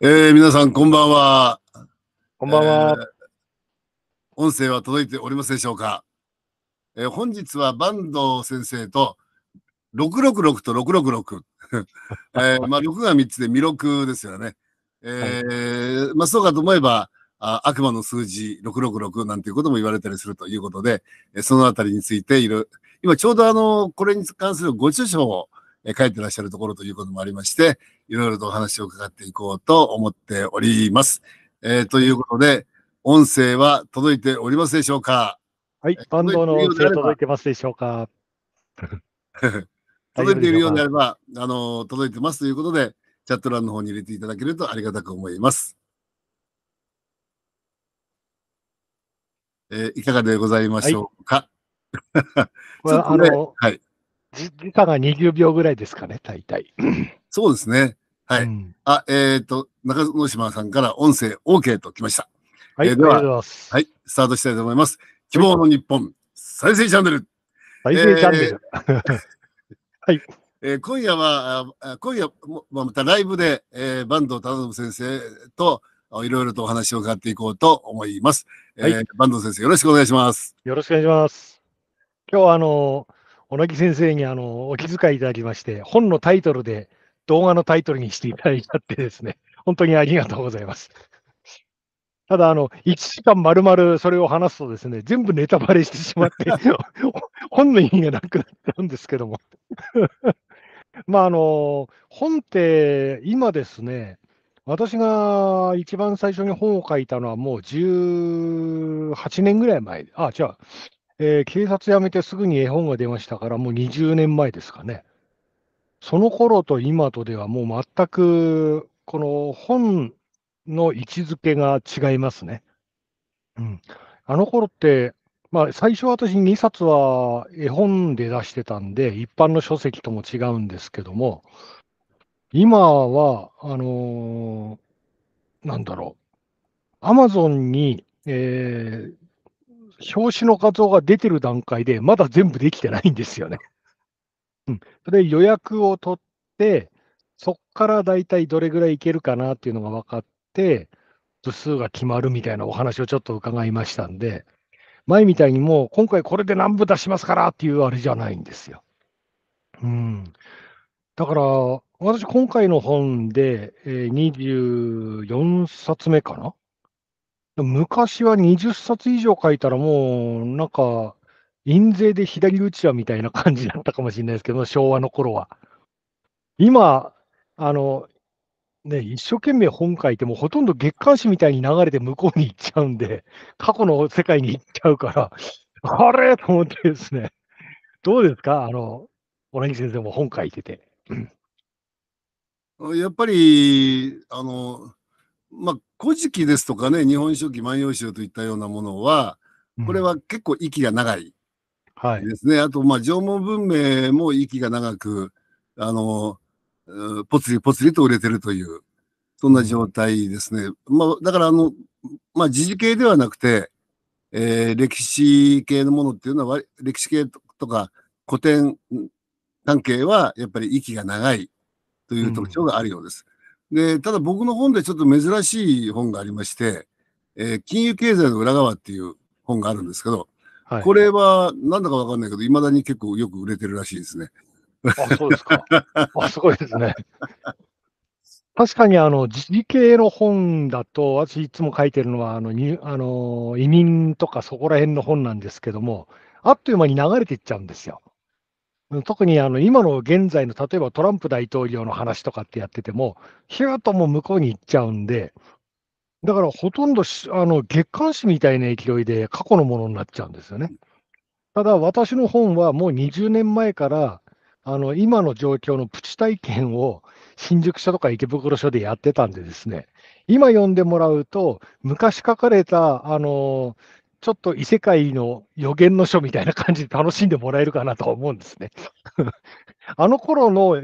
えー、皆さん、こんばんは。こんばんは、えー、音声は届いておりますでしょうか。えー、本日は坂東先生と、666と666。えー、まあ、6が3つで、未録ですよね。えー、はい、まあ、そうかと思えば、あ悪魔の数字666なんていうことも言われたりするということで、えそのあたりについていろ、今ちょうどあの、これに関するご著書を、えってらっしゃるところということもありまして、いろいろとお話を伺っていこうと思っております。えー、ということで、音声は届いておりますでしょうかはい、坂東の音声届いてますでしょうか 届いているようであれば、あの、届いてますということで、チャット欄の方に入れていただけるとありがたく思います。えー、いかがでございましょうか、はい あの、はい、時間が20秒ぐらいですかね、大体。そうですね。はい。うん、あ、えっ、ー、と、中之島さんから音声 OK と来ました。はい、えー、でははい、スタートしたいと思います。希望の日本、再生チャンネル。再生チャンネル。えー、はい。えー、今夜は、今夜も、またライブで、えー、坂東忠信先生と、いろいろとお話を伺っていこうと思います。はい、えー、坂東先生、よろしくお願いします。よろしくお願いします。今日はあのー小野木先生にあのお気遣いいただきまして、本のタイトルで動画のタイトルにしていただいたってですね、本当にありがとうございます。ただ、あの、1時間丸々それを話すとですね、全部ネタバレしてしまって、本の意味がなくなっちゃうんですけども。まあ、あの、本って今ですね、私が一番最初に本を書いたのはもう18年ぐらい前、あ、違う、えー、警察辞めてすぐに絵本が出ましたから、もう20年前ですかね。その頃と今とではもう全く、この本の位置づけが違いますね。うん。あの頃って、まあ、最初私2冊は絵本で出してたんで、一般の書籍とも違うんですけども、今は、あのー、なんだろう、アマゾンに、えー、表紙の画像が出てる段階で、まだ全部できてないんですよね。うん、それで予約を取って、そこから大体どれぐらいいけるかなっていうのが分かって、部数が決まるみたいなお話をちょっと伺いましたんで、前みたいにもう今回これで何部出しますからっていうあれじゃないんですよ。うん。だから、私今回の本で、えー、24冊目かな昔は20冊以上書いたらもう、なんか、印税で左打ちはみたいな感じだったかもしれないですけど、昭和の頃は。今、あの、ね、一生懸命本書いても、ほとんど月刊誌みたいに流れて向こうに行っちゃうんで、過去の世界に行っちゃうから、あれと思ってですね。どうですかあの、小木先生も本書いてて。やっぱり、あの、まあ、古事記ですとかね、日本書紀、万葉集といったようなものは、これは結構息が長いですね。うんはい、あと、まあ、縄文文明も息が長く、あの、ぽつりぽつりと売れてるという、そんな状態ですね。まあ、だから、あの、まあ、時事系ではなくて、えー、歴史系のものっていうのは、歴史系とか古典関係は、やっぱり息が長いという特徴があるようです。うんで、ただ僕の本でちょっと珍しい本がありまして、えー、金融経済の裏側っていう本があるんですけど、はい、これはなんだかわかんないけど、いまだに結構よく売れてるらしいですね。あ、そうですか。あ、すごいですね。確かに、あの、時事系の本だと、私いつも書いてるのは、あの、にあの移民とかそこら辺の本なんですけども、あっという間に流れていっちゃうんですよ。特にあの今の現在の例えばトランプ大統領の話とかってやってても、ひゅーとも向こうに行っちゃうんで、だからほとんどあの月刊誌みたいな勢いで過去のものになっちゃうんですよね。ただ私の本はもう20年前からあの今の状況のプチ体験を新宿署とか池袋署でやってたんでですね、今読んでもらうと、昔書かれたあのちょっと異世界の予言の書みたいな感じで楽しんでもらえるかなと思うんですね。あの頃の、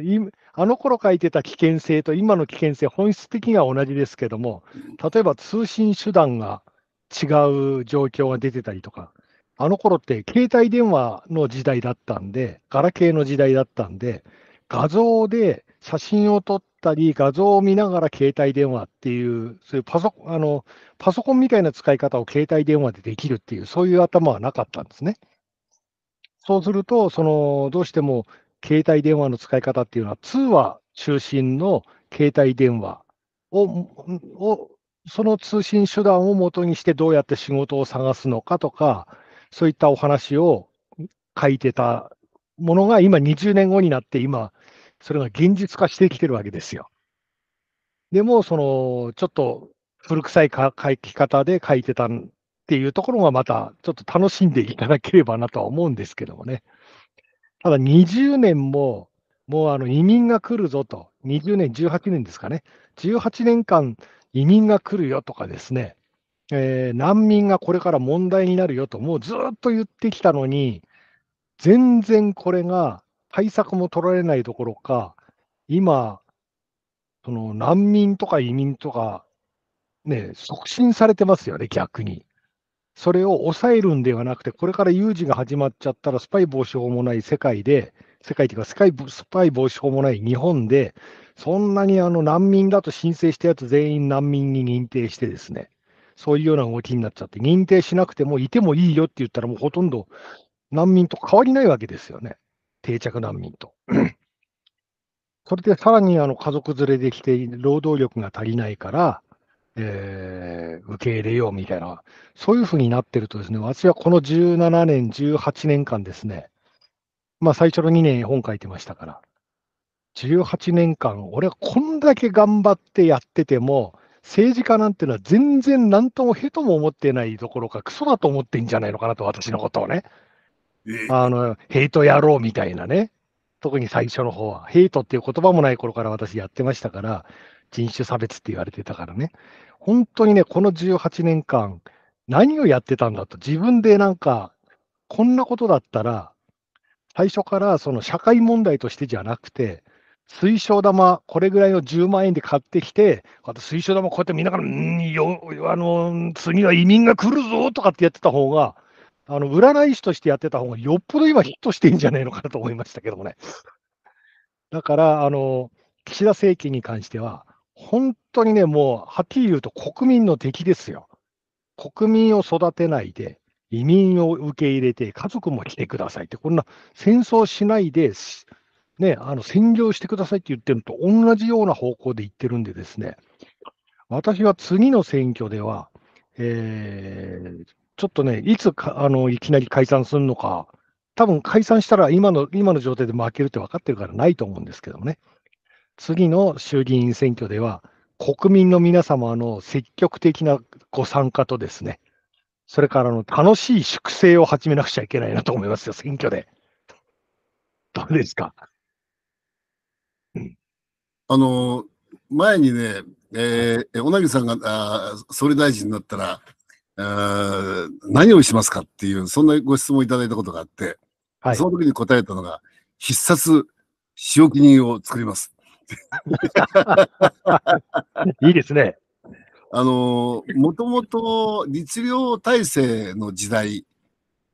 あの頃書いてた危険性と今の危険性、本質的には同じですけども、例えば通信手段が違う状況が出てたりとか、あの頃って携帯電話の時代だったんで、ガラケーの時代だったんで、画像で写真を撮ったり、画像を見ながら携帯電話っていう、そういうパソあのパソコンみたいな使い方を携帯電話でできるっていう、そういう頭はなかったんですね。そうすると、そのどうしても携帯電話の使い方っていうのは、通話中心の携帯電話を、をその通信手段をもとにしてどうやって仕事を探すのかとか、そういったお話を書いてたものが今20年後になって今それが現実化してきてるわけですよ。でも、その、ちょっと古臭い書き方で書いてたっていうところがまた、ちょっと楽しんでいただければなとは思うんですけどもね。ただ、20年も、もうあの移民が来るぞと、20年、18年ですかね、18年間移民が来るよとかですね、えー、難民がこれから問題になるよと、もうずっと言ってきたのに、全然これが対策も取られないどころか、今、その難民とか移民とか、ね、促進されてますよね、逆に。それを抑えるんではなくて、これから有事が始まっちゃったら、スパイ防止法もない世界で、世界というかスカイ、スパイ防止法もない日本で、そんなにあの難民だと申請したやつ全員難民に認定してですね、そういうような動きになっちゃって、認定しなくてもいてもいいよって言ったら、もうほとんど難民と変わりないわけですよね。定着難民と。それでさらにあの家族連れできて、労働力が足りないから、えー、受け入れようみたいな、そういうふうになってるとですね、私はこの17年、18年間ですね、まあ最初の2年絵本書いてましたから、18年間、俺はこんだけ頑張ってやってても、政治家なんてのは全然何ともへとも思ってないどころか、クソだと思ってんじゃないのかなと、私のことをね。あの、ヘイト野郎みたいなね、特に最初の方は、ヘイトっていう言葉もない頃から私やってましたから、人種差別って言われてたからね、本当にね、この18年間、何をやってたんだと、自分でなんか、こんなことだったら、最初からその社会問題としてじゃなくて、水晶玉、これぐらいの10万円で買ってきて、あと水晶玉、こうやって見ながら、んよあの次は移民が来るぞとかってやってた方が、あの、占い師としてやってた方がよっぽど今ヒットしていいんじゃないのかなと思いましたけどもね。だから、あの、岸田政権に関しては、本当にね、もう、はっきり言うと国民の敵ですよ。国民を育てないで、移民を受け入れて、家族も来てくださいって、こんな戦争しないで、ね、あの占領してくださいって言ってるのと同じような方向で言ってるんでですね、私は次の選挙では、えー、ちょっとね、いつかあのいきなり解散するのか、多分解散したら今の今の状態で負けるって分かってるからないと思うんですけどね、次の衆議院選挙では、国民の皆様の積極的なご参加とですね、それからの楽しい粛清を始めなくちゃいけないなと思いますよ、選挙で。どうですか。あの前にね、えー、小、柳さんがあ総理大臣になったら、何をしますかっていう、そんなご質問をいただいたことがあって、はい、その時に答えたのが、必殺仕置き人を作ります。いいですね。あの、もともと律令体制の時代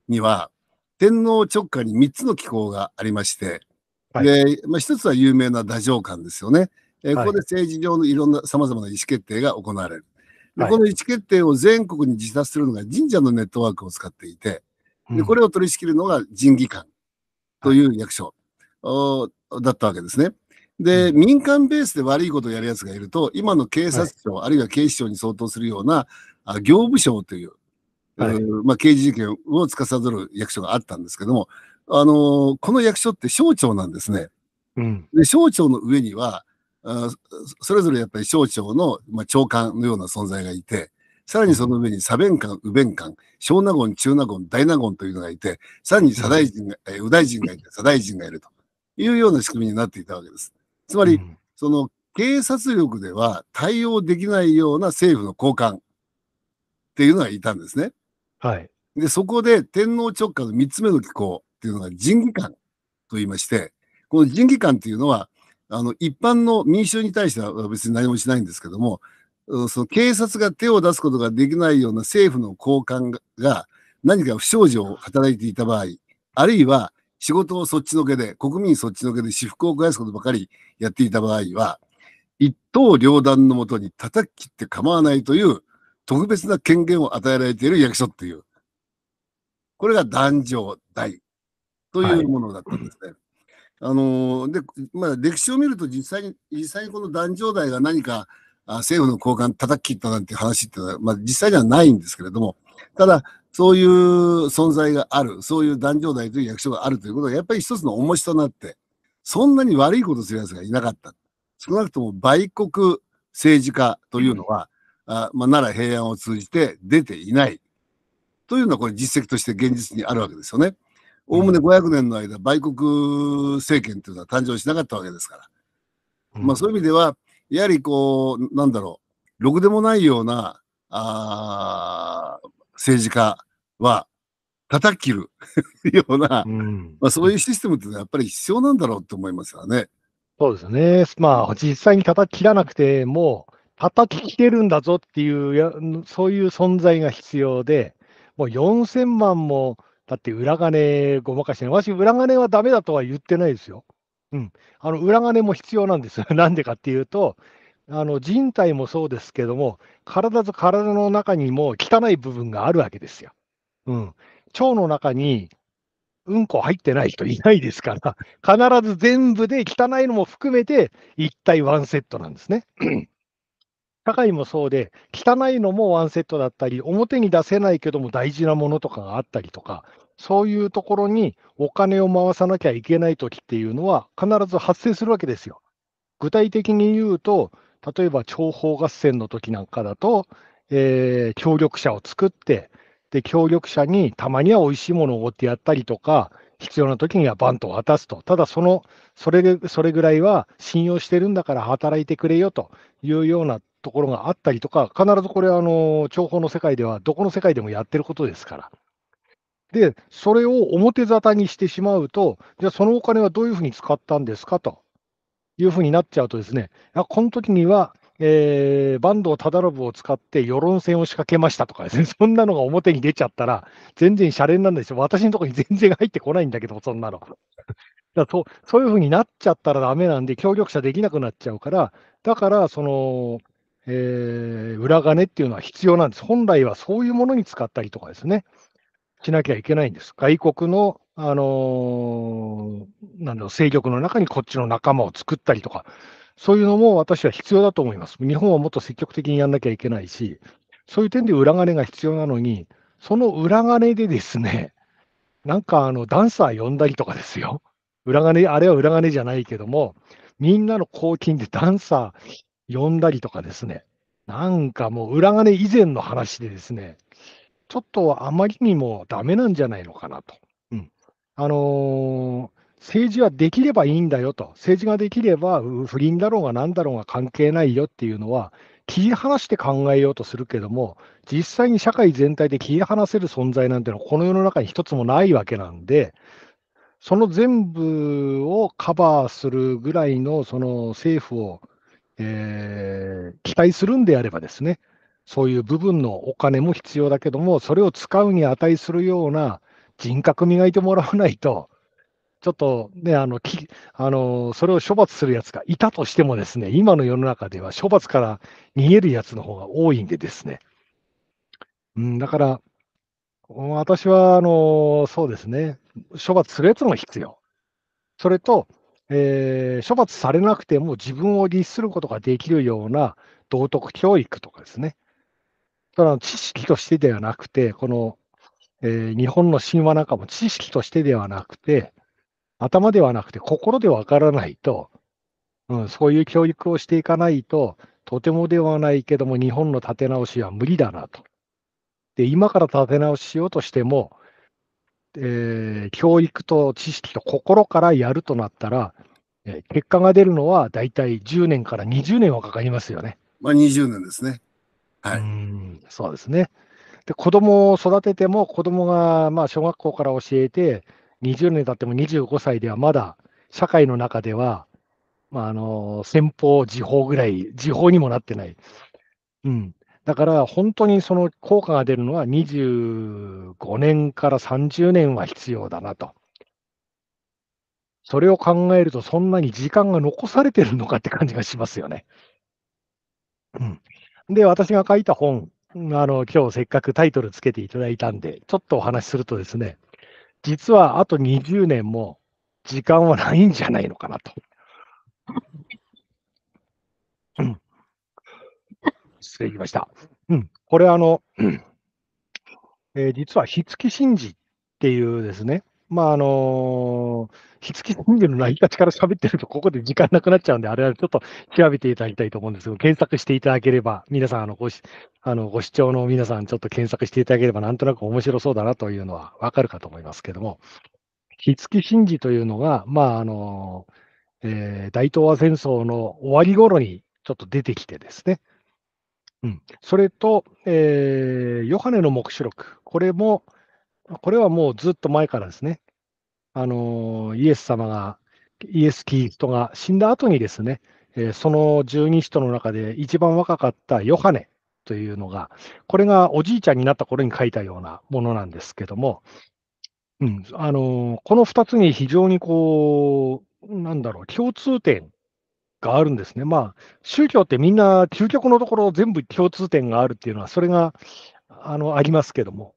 には、天皇直下に3つの機構がありまして、はい、で、まあ、1つは有名な太政官ですよね。えー、ここで政治上のいろんな様々な意思決定が行われる。この意思決定を全国に自殺するのが神社のネットワークを使っていて、でこれを取り仕切るのが神技官という役所、だったわけですね。で、民間ベースで悪いことをやるやつがいると、今の警察庁、はい、あるいは警視庁に相当するような、あ業務省という、はい、まあ、刑事事件を司る役所があったんですけども、あのー、この役所って省庁なんですね。うん、で省庁の上には、それぞれやっぱり省庁の、まあ、長官のような存在がいて、さらにその上に左弁官、右弁官、小納言、中納言、大納言というのがいて、さらに左大臣が、え右大臣がいて、左大臣がいるというような仕組みになっていたわけです。つまり、その警察力では対応できないような政府の高官っていうのがいたんですね。はい。で、そこで天皇直下の3つ目の機構っていうのが人技官と言いまして、この人技官っていうのは、あの、一般の民衆に対しては別に何もしないんですけども、その警察が手を出すことができないような政府の高官が何か不祥事を働いていた場合、あるいは仕事をそっちのけで、国民そっちのけで私服を肥やすことばかりやっていた場合は、一刀両断のもとに叩き切って構わないという特別な権限を与えられている役所っていう。これが壇上大というものだったんですね。はいあので、まあ、歴史を見ると実際に、実際にこの壇上台が何かあ政府の高官叩き切ったなんて話ってのは、まあ、実際にはないんですけれども、ただ、そういう存在がある、そういう壇上台という役所があるということは、やっぱり一つの重しとなって、そんなに悪いことする奴がいなかった。少なくとも売国政治家というのは、うん、あまあ、奈良平安を通じて出ていない。というのは、これ実績として現実にあるわけですよね。おおむね500年の間、売国政権というのは誕生しなかったわけですから。まあそういう意味では、やはりこう、なんだろう、ろくでもないような、あ政治家は、叩き切る ような、まあ、そういうシステムってやっぱり必要なんだろうと思いますよね。そうですね。まあ、実際に叩き切らなくても、叩き切れるんだぞっていうそういう存在が必要で、もう4000万もだって裏金ごまかしてね、私、裏金はダメだとは言ってないですよ。うん、あの裏金も必要なんですよ。なんでかっていうと、あの人体もそうですけども、体と体の中にも汚い部分があるわけですよ。うん、腸の中にうんこ入ってない人いないですから、必ず全部で汚いのも含めて、一体ワンセットなんですね。社会もそうで、汚いのもワンセットだったり、表に出せないけども大事なものとかがあったりとか、そういうところにお金を回さなきゃいけないときっていうのは、必ず発生するわけですよ。具体的に言うと、例えば諜報合戦の時なんかだと、えー、協力者を作って、で協力者にたまには美味しいものをおってやったりとか、必要な時にはバンと渡すと、ただそのそれそれぐらいは信用してるんだから働いてくれよというようなところがあったりとか、必ずこれ、あの、情報の世界では、どこの世界でもやってることですから。で、それを表沙汰にしてしまうと、じゃあそのお金はどういうふうに使ったんですかというふうになっちゃうとですね、あこの時には、えー、坂東忠信を使って世論戦を仕掛けましたとかですね、そんなのが表に出ちゃったら、全然シャレになんないし、私のところに全然入ってこないんだけど、そんなの。だとそういうふうになっちゃったらダメなんで、協力者できなくなっちゃうから、だから、その、えー、裏金っていうのは必要なんです。本来はそういうものに使ったりとかですね、しなきゃいけないんです。外国の、あのー、なんだろう、勢力の中にこっちの仲間を作ったりとか、そういうのも私は必要だと思います。日本はもっと積極的にやんなきゃいけないし、そういう点で裏金が必要なのに、その裏金でですね、なんかあのダンサー呼んだりとかですよ。裏金、あれは裏金じゃないけども、みんなの公金でダンサー呼んだりとかですね、なんかもう裏金以前の話でですね、ちょっとあまりにもダメなんじゃないのかなと。うん、あのー政治はできればいいんだよと、政治ができれば不倫だろうが何だろうが関係ないよっていうのは、切り離して考えようとするけども、実際に社会全体で切り離せる存在なんてのは、この世の中に一つもないわけなんで、その全部をカバーするぐらいのその政府をえー、期待するんであればですね、そういう部分のお金も必要だけども、それを使うに値するような人格磨いてもらわないと、ちょっとね、あのきあのそれを処罰するやつがいたとしてもですね、今の世の中では処罰から逃げるやつの方が多いんでですね。うん、だから、私はあのそうですね、処罰するやつも必要。それと、えー、処罰されなくても自分を律することができるような道徳教育とかですね、ただ知識としてではなくて、この、えー、日本の神話なんかも知識としてではなくて、頭ではなくて心でわからないと、うん、そういう教育をしていかないと、とてもではないけども、日本の立て直しは無理だなと。で、今から立て直しようとしても、えー、教育と知識と心からやるとなったら、えー、結果が出るのは大体10年から20年はかかりますよね。まあ、20年ですね。はい、うんそうですね。で子供を育てても子供がまが小学校から教えて20年経っても25歳ではまだ社会の中では、まあ、あの先方時報ぐらい時報にもなってない、うん、だから本当にその効果が出るのは25年から30年は必要だなと。それを考えると、そんなに時間が残されてるのかって感じがしますよね。うん、で、私が書いた本、あの今日せっかくタイトルつけていただいたんで、ちょっとお話しするとですね、実はあと20年も時間はないんじゃないのかなと。失礼しました。うん、これあの、えー、実は、火付き神事っていうですね、まああのー、火付き神事の成り立ちから喋ってると、ここで時間なくなっちゃうんで、あれはちょっと調べていただきたいと思うんですけど、検索していただければ、皆さんあのごし、あのご視聴の皆さん、ちょっと検索していただければ、なんとなく面白そうだなというのはわかるかと思いますけども、火付き神事というのが、まああのー、えー、大東亜戦争の終わり頃にちょっと出てきてですね、うん、それと、えー、ヨハネの黙示録、これも、これはもうずっと前からですね、あのイエス様が、イエス・キリストが死んだ後にですね、えー、その十二使徒の中で一番若かったヨハネというのが、これがおじいちゃんになった頃に書いたようなものなんですけども、うんあのこの2つに非常にこう、なんだろう、共通点があるんですね。まあ、宗教ってみんな究極のところ全部共通点があるっていうのは、それがあのありますけども、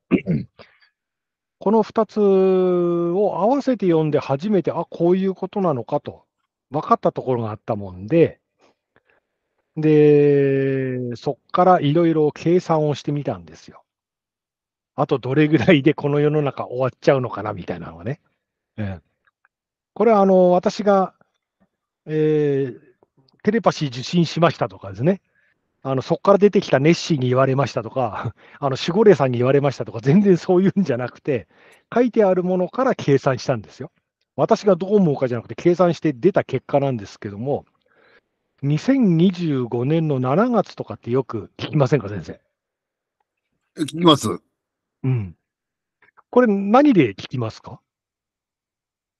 この2つを合わせて読んで初めて、あ、こういうことなのかと分かったところがあったもんで、で、そこからいろいろ計算をしてみたんですよ。あとどれぐらいでこの世の中終わっちゃうのかなみたいなのがね。うん、これはあの私が、えー、テレパシー受信しましたとかですね、あのそこから出てきたネッシーに言われましたとか、あの守護霊さんに言われましたとか、全然そういうんじゃなくて、書いてあるものから計算したんですよ。私がどう思うかじゃなくて、計算して出た結果なんですけども、2025年の7月とかってよく聞きませんか、先生。聞きます。うん。これ、何で聞きますか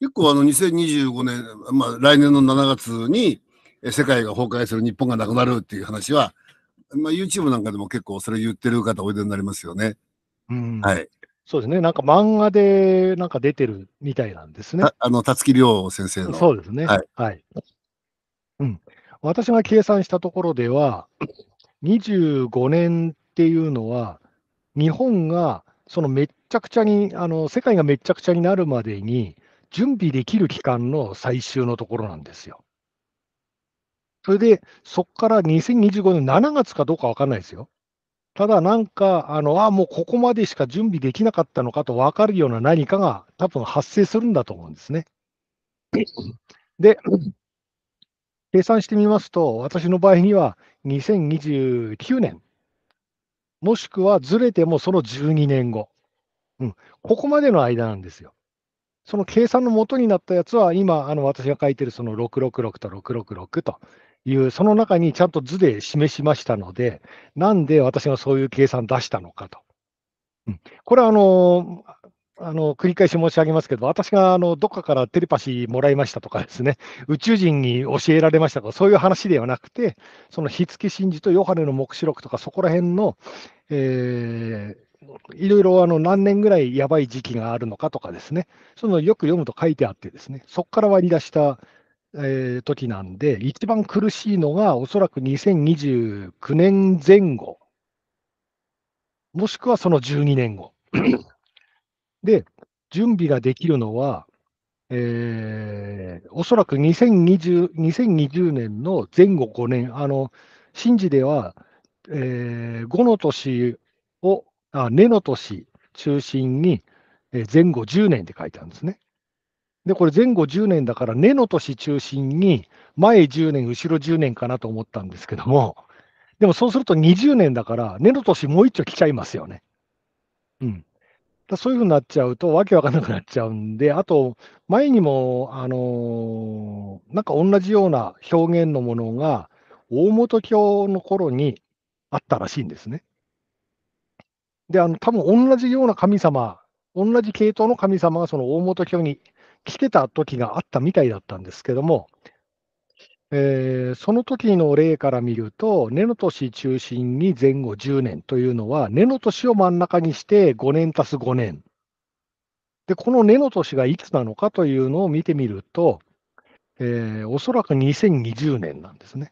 結構あの2025年、まあ、来年の7月に、世界が崩壊する、日本がなくなるっていう話は、まあ、YouTube なんかでも結構それ言ってる方おいでになりますよね。うん、はい。そうですね。なんか漫画でなんか出てるみたいなんですね。あの、たつき亮先生の。そうですね。はい。はい、うん。私が計算したところでは、25年っていうのは、日本がそのめっちゃくちゃに、あの世界がめっちゃくちゃになるまでに準備できる期間の最終のところなんですよ。それで、そこから2025年7月かどうか分かんないですよ。ただなんか、あの、あもうここまでしか準備できなかったのかと分かるような何かが多分発生するんだと思うんですね。で、計算してみますと、私の場合には2029年、もしくはずれてもその12年後、うん、ここまでの間なんですよ。その計算の元になったやつは、今、あの私が書いてるその666と666という、その中にちゃんと図で示しましたので、なんで私がそういう計算出したのかと。うん、これはあのあの繰り返し申し上げますけど、私があのどっかからテレパシーもらいましたとかですね、宇宙人に教えられましたとか、そういう話ではなくて、その火付け神事とヨハネの黙示録とか、そこら辺の、えー、いろいろあの何年ぐらいやばい時期があるのかとかですね、そのよく読むと書いてあってですね、そこから割り出したえー、時なんで、一番苦しいのが、おそらく2029年前後、もしくはその12年後。で、準備ができるのは、えー、おそらく 2020, 2020年の前後5年、あの、神事では、えー、5の年を、あ、根の年中心に、えー、前後10年って書いてあるんですね。で、これ前後10年だから、根の年中心に、前10年、後ろ10年かなと思ったんですけども、でもそうすると20年だから、根の年もう一丁来ちゃいますよね。うん。だそういうふうになっちゃうと、わけわかんなくなっちゃうんで、あと、前にも、あのー、なんか同じような表現のものが、大本教の頃にあったらしいんですね。で、あの、多分同じような神様、同じ系統の神様がその大本教に来てた時があったみたいだったんですけども、えー、その時の例から見ると、根の年中心に前後10年というのは、根の年を真ん中にして5年足す5年。で、この根の年がいつなのかというのを見てみると、えー、おそらく2020年なんですね。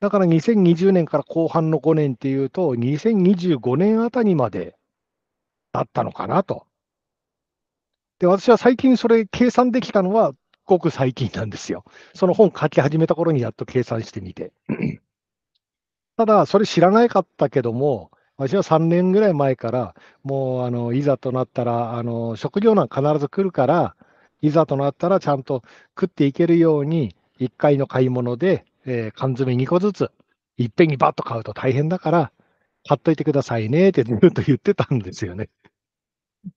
だから2020年から後半の5年っていうと、2025年あたりまでだったのかなとで、私は最近それ計算できたのは、ごく最近なんですよ。その本書き始めた頃にやっと計算してみて。ただ、それ知らなかったけども、私は3年ぐらい前から、もう、あの、いざとなったら、あの、食料なんか必ず来るから、いざとなったらちゃんと食っていけるように、1回の買い物で、えー、缶詰2個ずつ、いっぺんにバッと買うと大変だから、買っといてくださいねってずっと言ってたんですよね。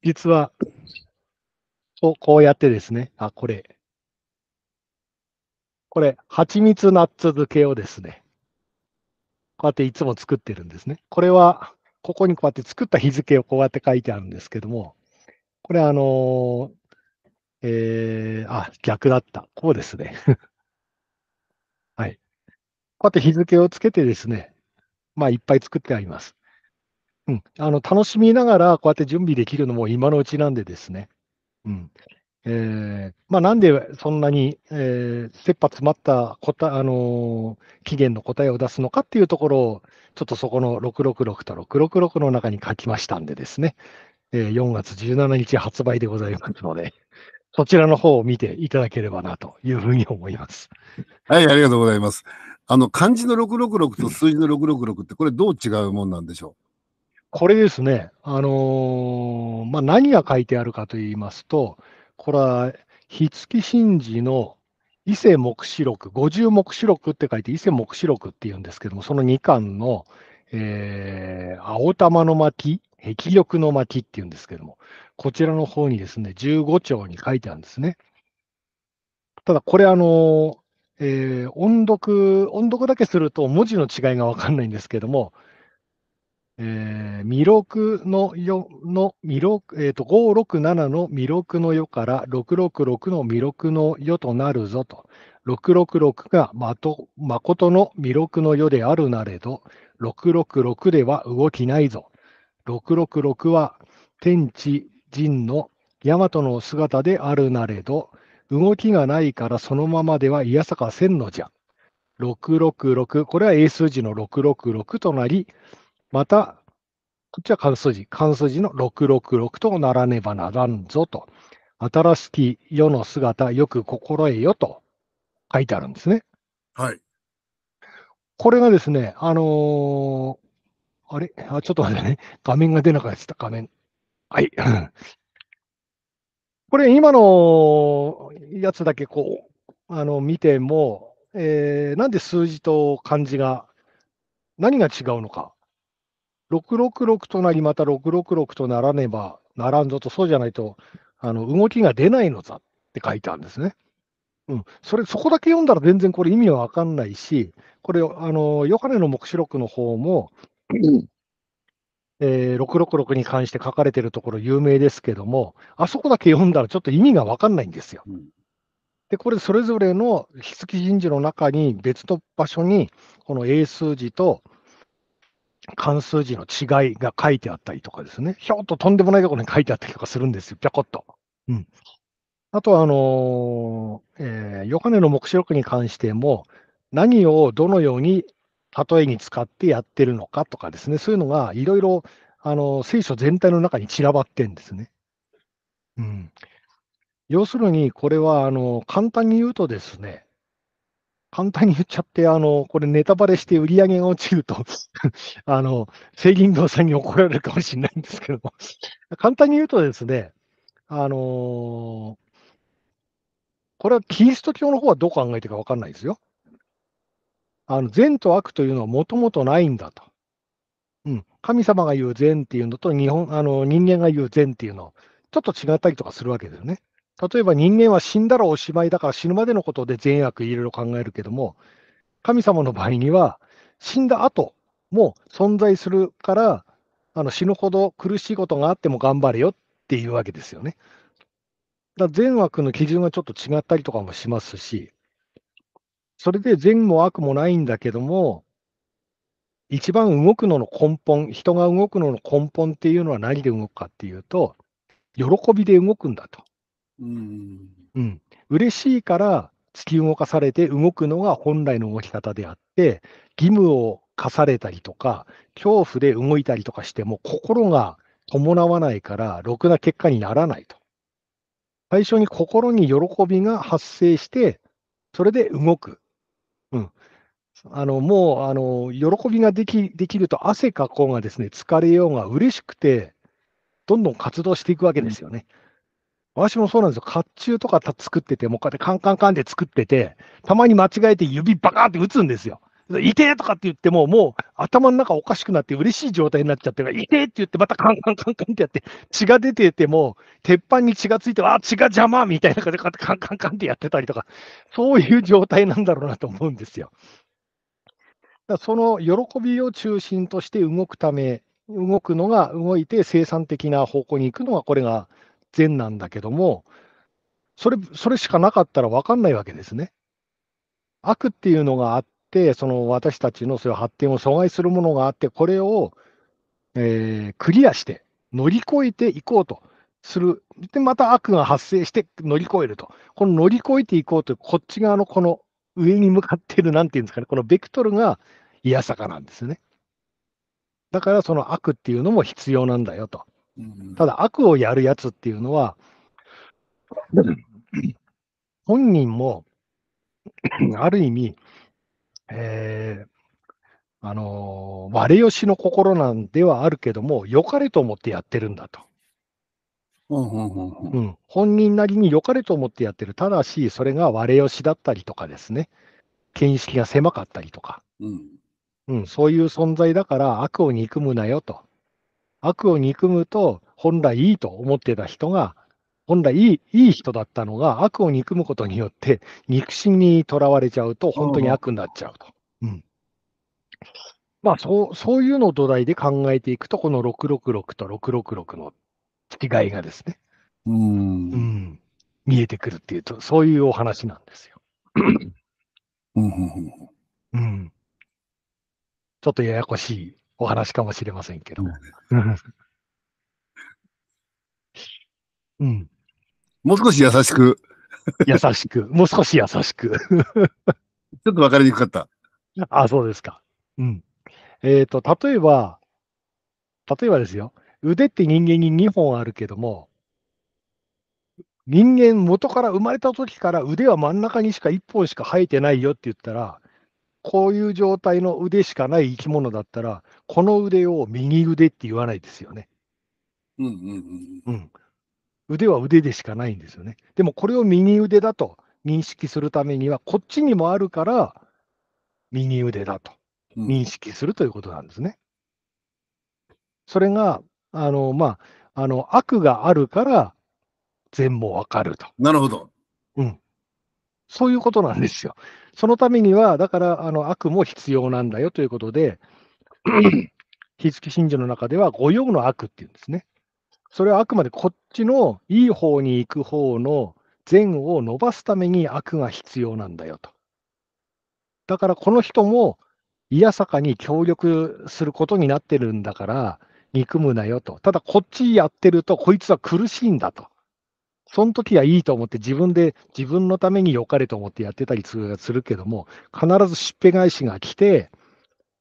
実は、こう、こうやってですね、あ、これ、これ、蜂蜜ナッツ漬けをですね、こうやっていつも作ってるんですね。これは、ここにこうやって作った日付をこうやって書いてあるんですけども、これあのえー、あ、逆だった。こうですね。はい。こうやって日付をつけてですね、まあ、いっぱい作ってあります。うん。あの、楽しみながら、こうやって準備できるのも今のうちなんでですね、うんえーまあ、なんでそんなに、えー、切羽詰まった答あのー、期限の答えを出すのかっていうところを、ちょっとそこの666と666の中に書きましたんでですね、えー、4月17日発売でございますので、そちらの方を見ていただければなというふうに思います。はい、ありがとうございます。あの、漢字の666と数字の666って、これどう違うもんなんでしょうこれですね、あのー、まあ、何が書いてあるかと言いますと、これは、日月神事の伊勢黙示録、五十黙示録って書いて、伊勢黙示録っていうんですけども、その2巻の、えー、青玉の巻、壁緑の巻っていうんですけども、こちらの方にですね、15丁に書いてあるんですね。ただ、これ、あのー、えー、音読、音読だけすると文字の違いが分かんないんですけども、えー、のよのえーと、567の弥勒の世から666の弥勒の世となるぞと。666がまと誠の弥六の世であるなれど、666では動きないぞ。666は天地人の大和の姿であるなれど、動きがないからそのままではいやさかせんのじゃ。666、これは英数字の666となり、また、こっちは関数字、関数字の666とならねばならんぞと、新しき世の姿、よく心得よと書いてあるんですね。はい。これがですね、あのー、あれあ、ちょっと待ってね。画面が出なかった、画面。はい。これ、今のやつだけこう、あの、見ても、えー、なんで数字と漢字が、何が違うのか、666となり、また666とならねばならんぞと、そうじゃないと、あの動きが出ないのだって書いてあるんですね。うん、それそこだけ読んだら全然これ意味は分かんないし、これ、あのヨハネの黙示録の方も、えー、666に関して書かれてるところ有名ですけども、あそこだけ読んだらちょっと意味が分かんないんですよ。で、これそれぞれの火付神事の中に別の場所に、この英数字と関数字の違いが書いてあったりとかですね、ひょっととんでもないところに書いてあったりとかするんですよ、ぴょこっと。うん、あとはあのー、えー、ヨハネの目視録に関しても、何をどのように例えに使ってやってるのかとかですね、そういうのがいろいろあの聖書全体の中に散らばってんですね。うん、要するに、これはあの簡単に言うとですね、簡単に言っちゃって、あの、これネタバレして売り上げが落ちると あの、セーリングさんに怒られるかもしれないんですけども簡単に言うとですね、あのー、これはキリスト教の方はどう考えてるか分かんないですよ。あの、善と悪というのはもともとないんだと。うん。神様が言う善っていうのと、日本、あの、人間が言う善っていうのは、ちょっと違ったりとかするわけですよね。例えば人間は死んだらおしまいだから死ぬまでのことで善悪いろいろ考えるけども、神様の場合には、死んだ後も存在するから、あの死ぬほど苦しいことがあっても頑張れよっていうわけですよね。だ善悪の基準がちょっと違ったりとかもしますし、それで善も悪もないんだけども、一番動くのの根本、人が動くのの根本っていうのは何で動くかっていうと、喜びで動くんだと。うん、嬉しいから突き動かされて動くのが本来の動き方であって、義務を課されたりとか、恐怖で動いたりとかしても、心が伴わないから、ろくな結果にならないと。最初に心に喜びが発生して、それで動く。うん、あのもうあの喜びができできると、汗かこうがですね、疲れようが嬉しくて、どんどん活動していくわけですよね。うん私もそうなんですよ。甲冑とか作ってて、もうこうやってカンカンカンで作ってて、たまに間違えて指バカーって打つんですよ。痛えとかって言っても、もう頭の中おかしくなって嬉しい状態になっちゃって、痛えって言ってまたカンカンカンカンってやって、血が出てても、鉄板に血がついて、あ、血が邪魔みたいな感じでカンカンカンってやってたりとか、そういう状態なんだろうなと思うんですよ。だその喜びを中心として動くため、動くのが動いて生産的な方向に行くのが、これが善なんだけども、それ、それしかなかったら分かんないわけですね。悪っていうのがあって、その私たちのそ発展を阻害するものがあって、これを、えー、クリアして、乗り越えていこうとする。で、また悪が発生して乗り越えると。この乗り越えていこうという、こっち側のこの上に向かってる、なんていうんですかね、このベクトルがいやさかなんですね。だからその悪っていうのも必要なんだよと。ただ、悪をやるやつっていうのは、本人も、ある意味、えー、あのー、割れしの心なんではあるけども、良かれと思ってやってるんだと。うん本人なりに良かれと思ってやってる。ただし、それが割れしだったりとかですね。見識が狭かったりとか。うん、うん、そういう存在だから悪を憎むなよと。悪を憎むと、本来いいと思ってた人が、本来いいいい人だったのが、悪を憎むことによって、憎しみにとらわれちゃうと、本当に悪になっちゃうと。うん、まあそう、そういうのを土台で考えていくと、この666と666の違いがですね、うん、うん、見えてくるっていうと、そういうお話なんですよ。うん、ちょっとややこしいお話かもしれませんけど。うん。もう少し優しく。優しく。もう少し優しく。ちょっと分かりにくかった。あ、そうですか。うん。えっ、ー、と、例えば、例えばですよ。腕って人間に2本あるけども、人間元から生まれた時から腕は真ん中にしか1本しか生えてないよって言ったら、こういう状態の腕しかない生き物だったら、この腕を右腕って言わないですよね。うんうんうん。うん。腕は腕でしかないんですよね。でもこれを右腕だと認識するためには、こっちにもあるから、右腕だと認識するということなんですね。うん、それが、あの、まあ、あの、悪があるから、善もわかると。なるほど。うん。そういうことなんですよ。そのためには、だからあの悪も必要なんだよということで、日付信条の中では御用の悪っていうんですね。それはあくまでこっちのいい方に行く方の善を伸ばすために悪が必要なんだよと。だからこの人も、いやさかに協力することになってるんだから、憎むなよと。ただこっちやってると、こいつは苦しいんだと。その時はいいと思って自分で自分のために良かれと思ってやってたりするけども、必ずしっぺ返しが来て、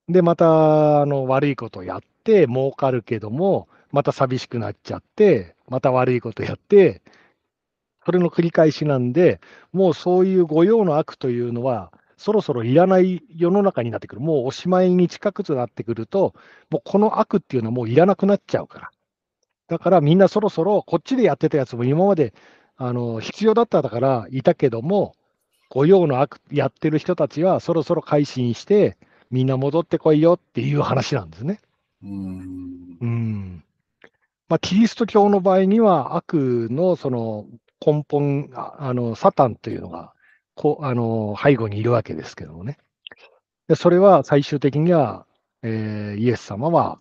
で、またあの悪いことやって、儲かるけども、また寂しくなっちゃって、また悪いことやって、それの繰り返しなんで、もうそういう御用の悪というのは、そろそろいらない世の中になってくる、もうおしまいに近くとなってくると、もうこの悪っていうのはもういらなくなっちゃうから。だからみんなそろそろこっちでやってたやつも今まであの必要だったからいたけども、御用の悪やってる人たちはそろそろ改心して、みんな戻ってこいよっていう話なんですね。うんうんまあ、キリスト教の場合には悪のその根本あのサタンというのがこあの背後にいるわけですけどもねでそれは最終的には、えー、イエス様は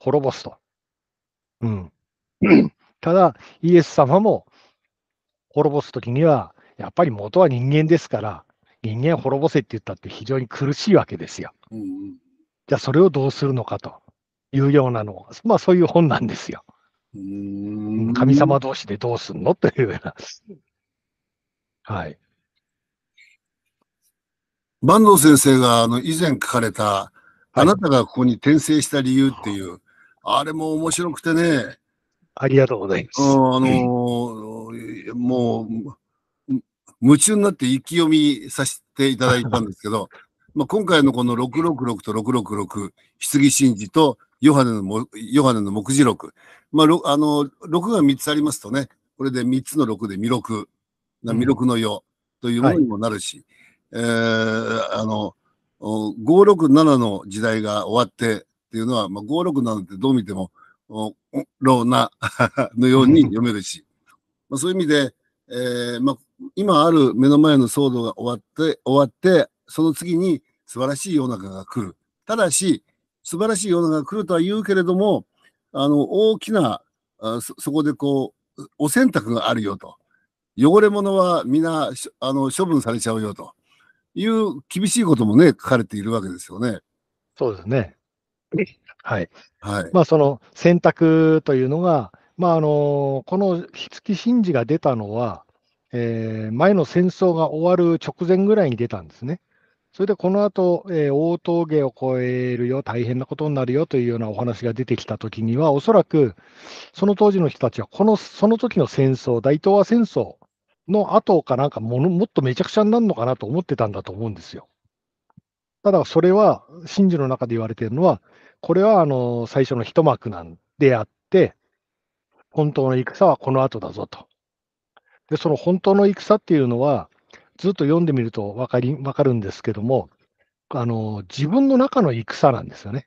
滅ぼすと、うん、ただ、イエス様も滅ぼすときには、やっぱり元は人間ですから、人間滅ぼせって言ったって非常に苦しいわけですよ。じゃあ、それをどうするのかというようなのまあそういう本なんですよ。神様同士でどうすんのというような。はい。坂東先生があの以前書かれた、あなたがここに転生した理由っていう、はい、あれも面白くてね、ありがとうございます。あ、あのーもう、夢中になって意気読みさせていただいたんですけど、まあ今回のこの666と666、棺神事とヨハネのヨハネの目次録。まあ、あの、6が3つありますとね、これで3つの6で未録、未録の世というものにもなるし、うんはい、えー、あの、567の時代が終わってっていうのは、まあ、567ってどう見ても、ローナのように読めるし、まあ、そういう意味で、えーまあ、今ある目の前の騒動が終わって、終わって、その次に素晴らしい世の中が来る。ただし、素晴らしい世の中が来るとは言うけれども、あの、大きな、あそこでこう、お洗濯があるよと。汚れ物は皆、あの、処分されちゃうよという厳しいこともね、書かれているわけですよね。そうですね。はい。はい。まあ、その選択というのが、まあ、あの、この火付神事が出たのは、えー、前の戦争が終わる直前ぐらいに出たんですね。それでこの後、えー、大峠を越えるよ、大変なことになるよというようなお話が出てきたときには、おそらくその当時の人たちは、このその時の戦争、大東亜戦争の後かなんかもの、もっとめちゃくちゃになるのかなと思ってたんだと思うんですよ。ただそれは、真珠の中で言われているのは、これはあの最初の一幕なんであって、本当の戦はこの後だぞと。で、その本当の戦っていうのは、ずっと読んでみると分かり分かるんですけども、あの自分の中の戦なんですよね。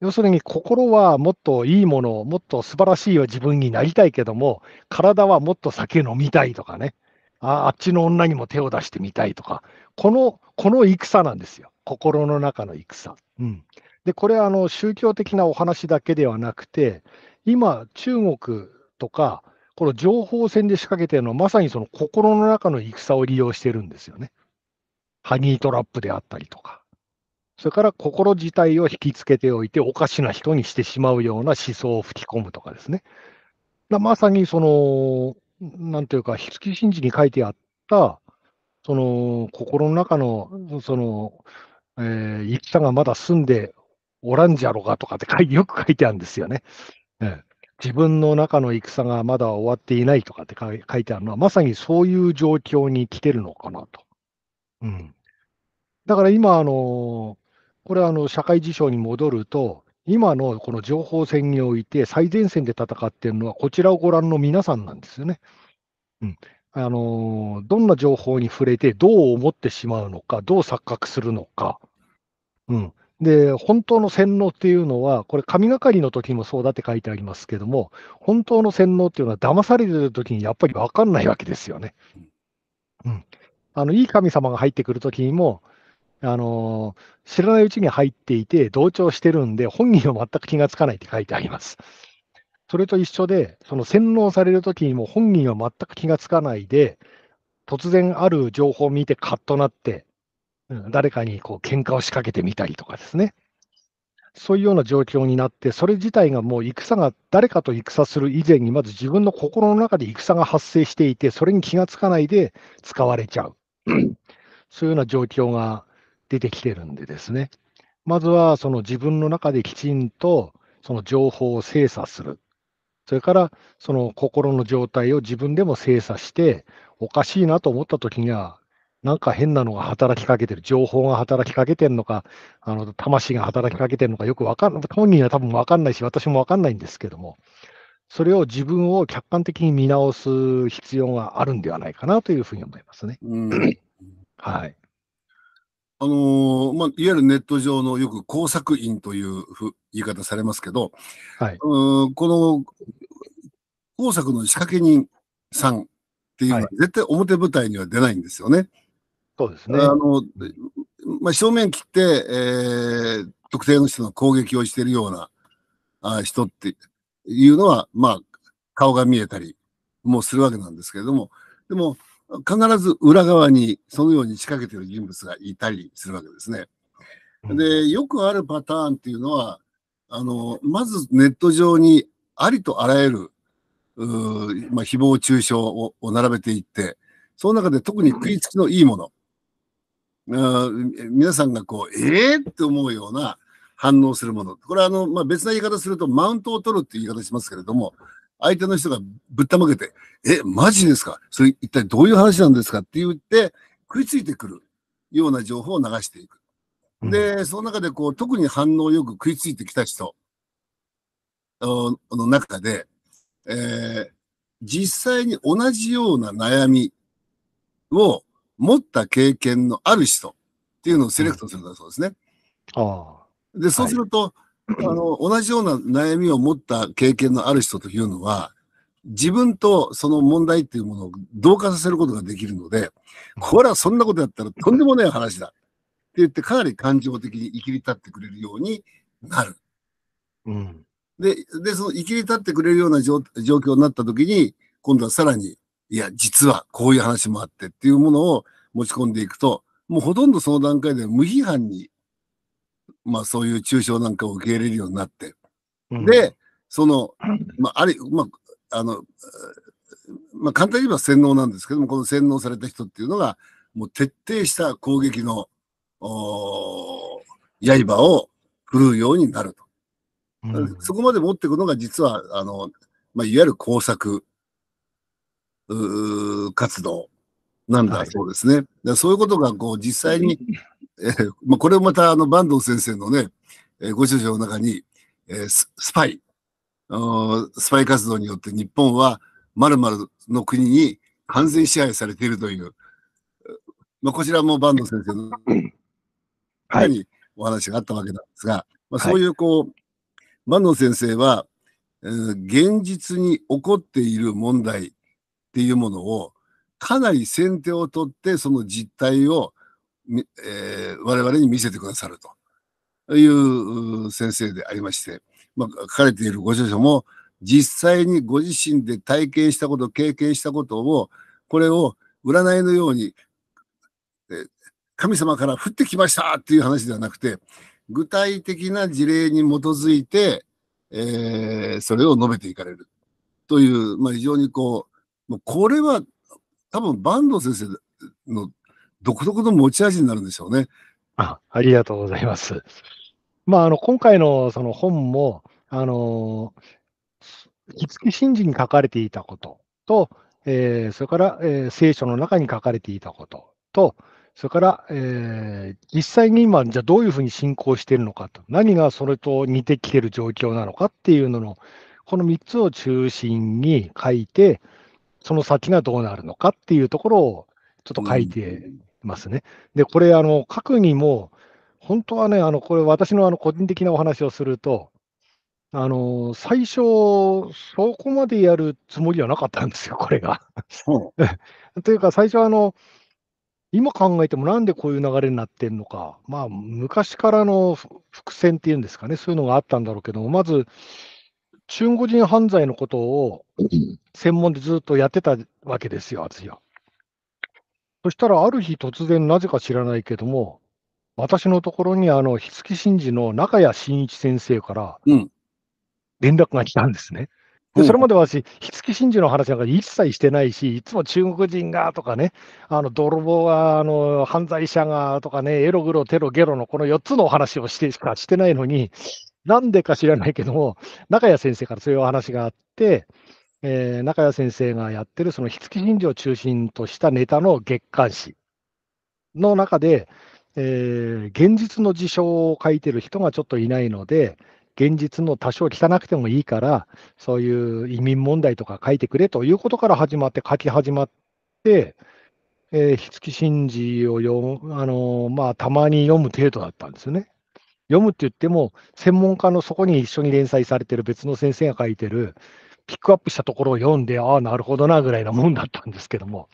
要するに心はもっといいものを、もっと素晴らしい自分になりたいけども、体はもっと酒飲みたいとかね、ああっちの女にも手を出してみたいとか、このこの戦なんですよ。心の中の戦。うん、で、これはあの宗教的なお話だけではなくて、今、中国とか、この情報戦で仕掛けてるのは、まさにその心の中の戦を利用してるんですよね。ハニートラップであったりとか。それから心自体を引きつけておいて、おかしな人にしてしまうような思想を吹き込むとかですね。まさにその、なんていうか、筆き神事に書いてあった、その心の中のその、えー、がまだ済んでおらんじゃろがとかって よく書いてあるんですよね。えー自分の中の戦がまだ終わっていないとかって書いてあるのは、まさにそういう状況に来てるのかなと。うん、だから今、あのこれはあの社会事象に戻ると、今のこの情報戦において最前線で戦っているのは、こちらをご覧の皆さんなんですよね。うん、あのどんな情報に触れてどう思ってしまうのか、どう錯覚するのか、うん、で本当の洗脳っていうのは、これ、神がかりの時もそうだって書いてありますけども、本当の洗脳っていうのは、騙されてる時にやっぱり分かんないわけですよね。うん、あのいい神様が入ってくる時にも、あの知らないうちに入っていて、同調してるんで、本人は全く気がつかないって書いてあります。それと一緒で、その洗脳されるときにも本人は全く気がつかないで、突然ある情報を見てカッとなって、うん、誰かにこう喧嘩を仕掛けてみたりとかですね。そういうような状況になって、それ自体がもう戦が、誰かと戦する以前に、まず自分の心の中で戦が発生していて、それに気がつかないで使われちゃう。そういうような状況が出てきてるんでですね。まずはその自分の中できちんとその情報を精査する。それからその心の状態を自分でも精査して、おかしいなと思った時には、なんか変なのが働きかけてる、情報が働きかけてるのか、あの魂が働きかけてるのか、よくわかんない、本人は多分わかんないし、私もわかんないんですけども、それを自分を客観的に見直す必要があるんではないかなというふうに思いますね。はい。あのー、まあ、いわゆるネット上のよく工作員という言い方されますけど、はい、この工作の仕掛け人さんっていうのは、絶対表舞台には出ないんですよね。はい、そうですね。あの、まあ、正面切って、えー、特定の人の攻撃をしているようなあ人っていうのは、まあ、顔が見えたりもするわけなんですけれども、でも、必ず裏側にそのように仕掛けてる人物がいたりするわけですね。で、よくあるパターンっていうのは、あの、まずネット上にありとあらゆる、うまあ、誹謗中傷を並べていって、その中で特に食いつきのいいもの、皆さんがこう、ええー、って思うような反応するもの。これはあの、まあ、別な言い方すると、マウントを取るっていう言い方しますけれども、相手の人がぶったまけて、え、マジですかそれ一体どういう話なんですかって言って、食いついてくるような情報を流していく。で、その中でこう、特に反応よく食いついてきた人の中で、えー、実際に同じような悩みを持った経験のある人っていうのをセレクトするんだそうですね。うん、で、そうすると、はいあの、同じような悩みを持った経験のある人というのは、自分とその問題っていうものを同化させることができるので、これはそんなことやったらとんでもない話だ。って言って、かなり感情的に生きり立ってくれるようになる。うん。で、で、その生きり立ってくれるような状況になった時に、今度はさらに、いや、実はこういう話もあってっていうものを持ち込んでいくと、もうほとんどその段階で無批判にまあそういう中傷なんかを受け入れるようになって。うん、で、その、まあ、あれ、まあ、あの、まあ、簡単に言えば洗脳なんですけども、この洗脳された人っていうのが、もう徹底した攻撃の、刃を振るうようになると。うん、そこまで持っていくのが実は、あの、まあ、いわゆる工作活動なんだそうですね。はい、そういうことがこう実際に えー、まあ、これもまたあの、坂東先生のね、えー、ご著書の中に、えー、スパイ、スパイ活動によって日本は〇〇の国に完全支配されているという、まあ、こちらも坂東先生の、はい、お話があったわけなんですが、まあ、そういうこう、坂東先生は、えー、現実に起こっている問題っていうものを、かなり先手を取って、その実態をえー、我々に見せてくださるという先生でありまして、まあ、書かれているご著書も、実際にご自身で体験したこと、経験したことを、これを占いのように、え神様から降ってきましたっていう話ではなくて、具体的な事例に基づいて、えー、それを述べていかれるという、まあ、非常にこう、うこれは多分坂東先生の独特の持ち味になるんでしょうね。あありがとうございます。まあ、あの今回のその本も、あの火付神事に書かれていたことと、えー、それから、えー、聖書の中に書かれていたことと、それから、えー、実際に今、じゃあどういうふうに進行しているのかと、何がそれと似てきている状況なのかっていうのの、この3つを中心に書いて、その先がどうなるのかっていうところをちょっと書いてますね。で、これ、あの、核にも、本当はね、あの、これ、私のあの個人的なお話をすると、あの、最初、そこまでやるつもりはなかったんですよ、これが。というか、最初、あの、今考えてもなんでこういう流れになってんのか、まあ、昔からの伏線っていうんですかね、そういうのがあったんだろうけども、まず、中国人犯罪のことを 専門でずっとやってたわけですよ、私は。そしたらある日突然、なぜか知らないけども、私のところにあの、筆記神事の中谷真一先生から連絡が来たんですね。でそれまで私、筆記神事の話なんか一切してないし、いつも中国人がとかね、あの泥棒が、あの犯罪者がとかね、エログロ、テロ、ゲロのこの4つのお話をしてしかしてないのに、なんでか知らないけども、中谷先生からそういうお話があって、えー、中谷先生がやってるその火付け人を中心としたネタの月刊誌の中で、えー、現実の事象を書いてる人がちょっといないので、現実の多少汚くてもいいから、そういう移民問題とか書いてくれということから始まって、書き始まって、えー、筆神事を読む、あのー、まあ、たまに読む程度だったんですよね。読むって言っても、専門家のそこに一緒に連載されてる別の先生が書いてる、ピックアップしたところを読んで、ああ、なるほどなぐらいなもんだったんですけども、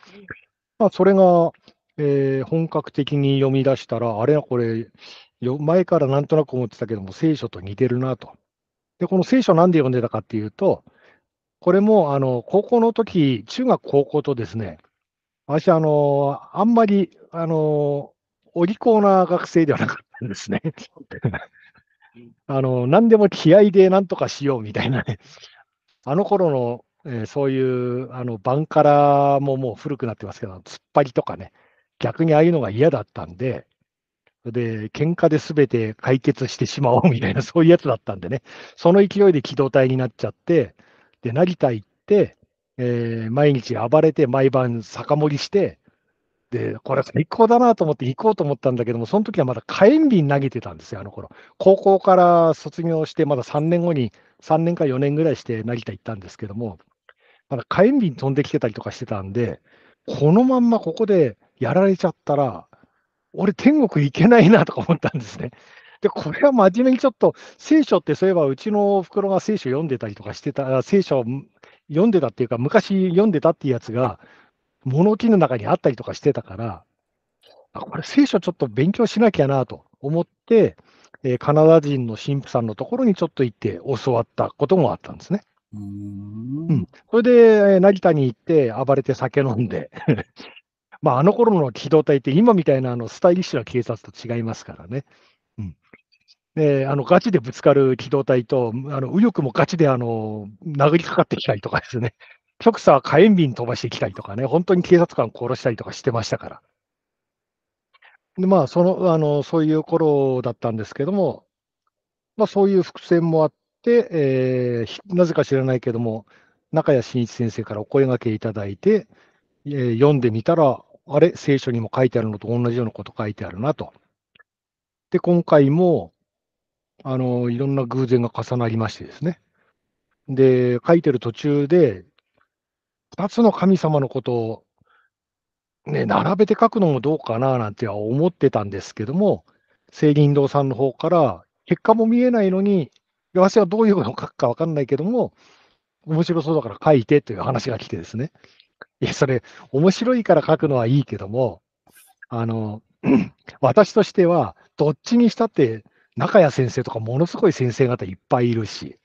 まあ、それが、えー、本格的に読み出したら、あれはこれ、前からなんとなく思ってたけども、聖書と似てるなと。で、この聖書なんで読んでたかっていうと、これもあの高校の時、中学、高校とですね、私、あのあんまり、あのお利口な学生ではなかったんですね。あの何でも気合でなんとかしようみたいなね、あの頃の、えー、そういうあのバンカラももう古くなってますけど、突っ張りとかね、逆にああいうのが嫌だったんで、で、喧嘩で全て解決してしまおうみたいな、そういうやつだったんでね、その勢いで機動隊になっちゃって、で、成田行って、えー、毎日暴れて、毎晩酒盛りして、で、これ最高だなと思って行こうと思ったんだけども、その時はまだ火炎瓶投げてたんですよ、あの頃高校から卒業して、まだ3年後に、3年か4年ぐらいして成田行ったんですけども、まだ火炎瓶飛んできてたりとかしてたんで、このまんまここでやられちゃったら、俺、天国行けないなとか思ったんですね。で、これは真面目にちょっと、聖書ってそういえば、うちのおふくろが聖書読んでたりとかしてた、聖書読んでたっていうか、昔読んでたっていうやつが、物置の中にあったりとかしてたから、あこれ聖書ちょっと勉強しなきゃなと思って、えー、カナダ人の神父さんのところにちょっと行って教わったこともあったんですね。うんうん、それで、えー、成田に行って暴れて酒飲んで まあ、あの頃の機動隊って今みたいなあのスタイリッシュな警察と違いますからね。うん、であのガチでぶつかる機動隊と、あの右翼もガチであの殴りかかってきたりとかですね、極左は火炎瓶飛ばしてきたりとかね、本当に警察官殺したりとかしてましたから。でまあ、そのあのそういう頃だったんですけども、まあ、そういう伏線もあって、えー、なぜか知らないけども、中谷真一先生からお声がけいただいて、えー、読んでみたら、あれ、聖書にも書いてあるのと同じようなこと書いてあるなと。で、今回も、あの、いろんな偶然が重なりましてですね。で、書いてる途中で、2つの神様のことを、ね、並べて書くのもどうかななんては思ってたんですけども、聖林堂さんの方から、結果も見えないのに、私はどういうのを書くか分かんないけども、面白そうだから書いてという話が来てですね。いや、それ、面白いから書くのはいいけども、あの、私としては、どっちにしたって、中谷先生とかものすごい先生方いっぱいいるし、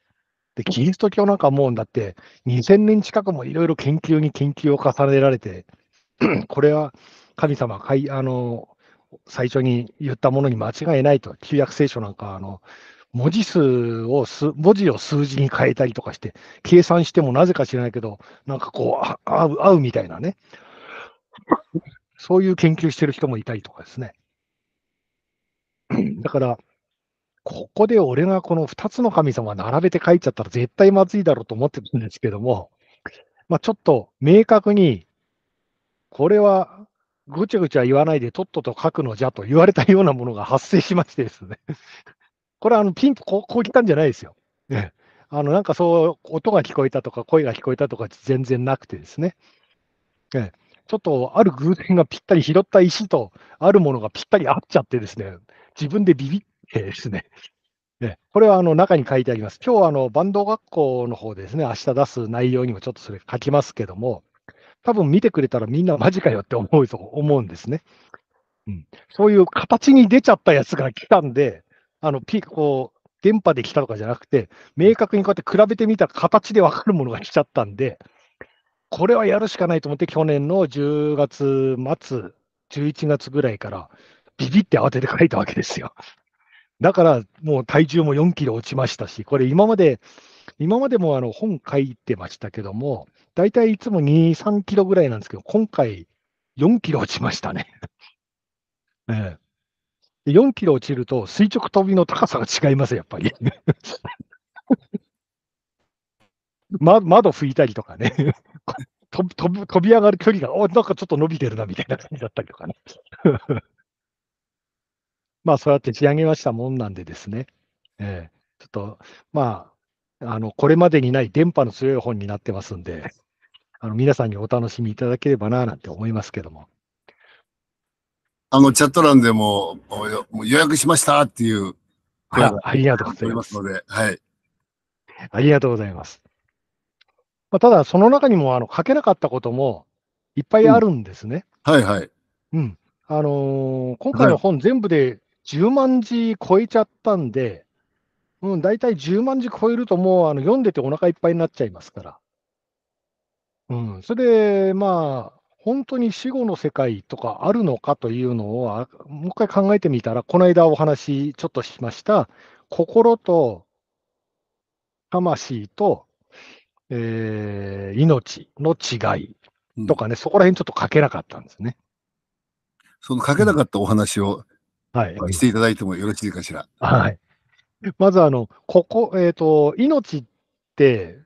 で、キリスト教なんかもうだって2000年近くもいろいろ研究に研究を重ねられて、これは神様かいあの最初に言ったものに間違いないと、旧約聖書なんかあの文字数を文字を数字に変えたりとかして、計算してもなぜか知らないけど、なんかこう、合う合うみたいなね、そういう研究してる人もいたりとかですね。だから、ここで俺がこの2つの神様並べて書いちゃったら絶対まずいだろうと思ってるんですけども、まあ、ちょっと明確に、これはぐちゃぐちゃ言わないでとっとと書くのじゃと言われたようなものが発生しましてですね これはあのピンとこうこう来たんじゃないですよ。ね、あのなんかそう音が聞こえたとか声が聞こえたとか全然なくてですね。ねちょっとある偶然がぴったり拾った石とあるものがぴったり合っちゃってですね、自分でビビっえー、ですね。ね、これはあの中に書いてあります。今日はあのバンド学校の方でですね、明日出す内容にもちょっとそれ書きますけども、多分見てくれたらみんなマジかよって思うと思うんですね。うん、そういう形に出ちゃったやつが来たんで、あのピこう電波で来たとかじゃなくて、明確にこうやって比べてみた形で分かるものが来ちゃったんで、これはやるしかないと思って、去年の10月末、11月ぐらいから、ビビって慌てて書いたわけですよ。だからもう体重も4キロ落ちましたし、これ今まで、今までもあの本書いてましたけども、大体いつも2、3キロぐらいなんですけど、今回4キロ落ちましたね。ね 4キロ落ちると垂直飛びの高さが違います、やっぱり。ま、窓拭いたりとかね 飛び上がる距離が、おなんかちょっと伸びてるなみたいな感じだったりとかねまあそうやって仕上げましたもんなんでですね、えー、ちょっと、まあ、あの、これまでにない電波の強い本になってますんで、あの、皆さんにお楽しみいただければな、なんて思いますけども。あの、チャット欄でも、も予約しましたっていう声がありがとうございますので、はい。ありがとうございます。まあ、ただ、その中にも、あの、書けなかったこともいっぱいあるんですね。うん、はいはい。うん。あのー、今回の本全部で10万字超えちゃったんで、うん、大体10万字超えるともうあの読んでてお腹いっぱいになっちゃいますから。うん、それで、まあ、本当に死後の世界とかあるのかというのを、もう一回考えてみたら、この間お話ちょっとしました、心と魂と、えー、命の違いとかね、うん、そこら辺ちょっと書けなかったんですね。その書けなかったお話を、うんはい。していただいてもよろしいかしら。はい。まず、あの、ここ、えっ、ー、と、命って、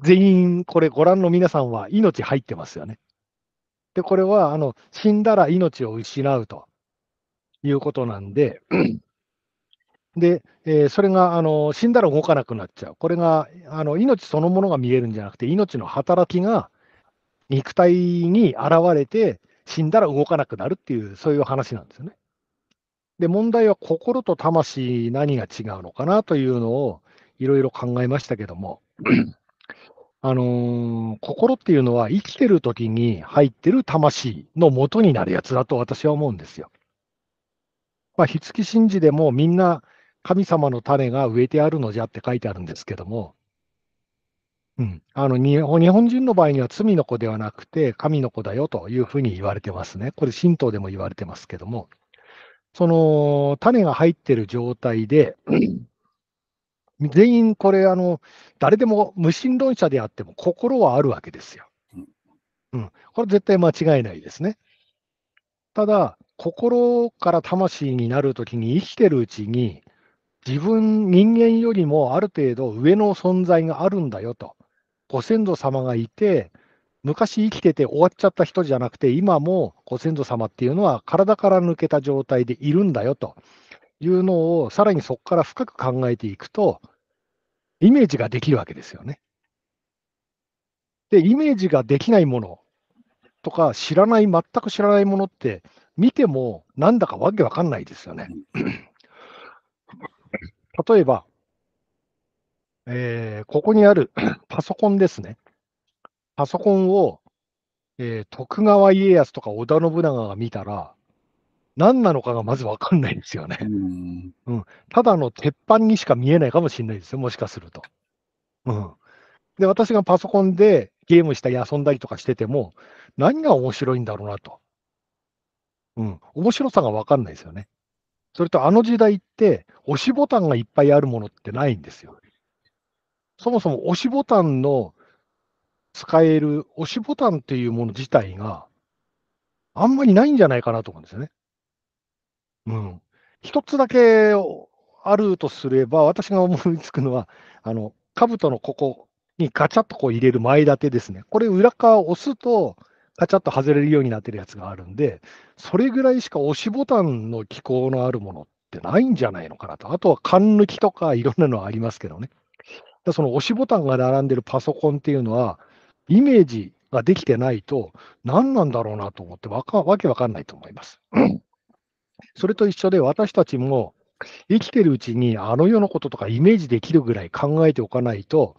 全員、これ、ご覧の皆さんは、命入ってますよね。で、これは、あの、死んだら命を失うということなんで、で、えー、それがあの死んだら動かなくなっちゃう。これがあの命そのものが見えるんじゃなくて、命の働きが肉体に現れて、死んだら動かなくなるっていう、そういう話なんですよね。で、問題は心と魂、何が違うのかなというのをいろいろ考えましたけども、あのー、心っていうのは生きてる時に入ってる魂の元になるやつだと私は思うんですよ。まあ、火付き神事でもみんな神様の種が植えてあるのじゃって書いてあるんですけども、うん、あの日本人の場合には罪の子ではなくて神の子だよというふうに言われてますね。これ神道でも言われてますけども。その種が入ってる状態で、全員これあの、誰でも無神論者であっても心はあるわけですよ。うん、これ絶対間違いないですね。ただ、心から魂になるときに生きてるうちに、自分、人間よりもある程度上の存在があるんだよと、ご先祖様がいて、昔生きてて終わっちゃった人じゃなくて、今もご先祖様っていうのは体から抜けた状態でいるんだよというのを、さらにそこから深く考えていくと、イメージができるわけですよね。で、イメージができないものとか、知らない、全く知らないものって、見てもなんだかわけわかんないですよね。例えば、えー、ここにあるパソコンですね。パソコンを、えー、徳川家康とか織田信長が見たら、何なのかがまず分かんないんですよね。うん、うん、ただの鉄板にしか見えないかもしれないですよ、もしかすると。うん、で、私がパソコンでゲームしたり遊んだりとかしてても、何が面白いんだろうなと。うん、面白さが分かんないですよね。それと、あの時代って、押しボタンがいっぱいあるものってないんですよ。そもそも押しボタンの使える押しボタンっていうもの自体が、あんまりないんじゃないかなと思うんですよね。うん。一つだけあるとすれば、私が思いつくのは、あの、兜のここにガチャッとこう入れる前立てですね。これ裏側を押すと、ガチャッと外れるようになってるやつがあるんで、それぐらいしか押しボタンの機構のあるものってないんじゃないのかなと。あとは缶抜きとかいろんなのありますけどね。その押しボタンが並んでるパソコンっていうのは、イメージができてないと、何なんだろうなと思ってわか、わけわかんないと思います。それと一緒で、私たちも生きてるうちに、あの世のこととかイメージできるぐらい考えておかないと、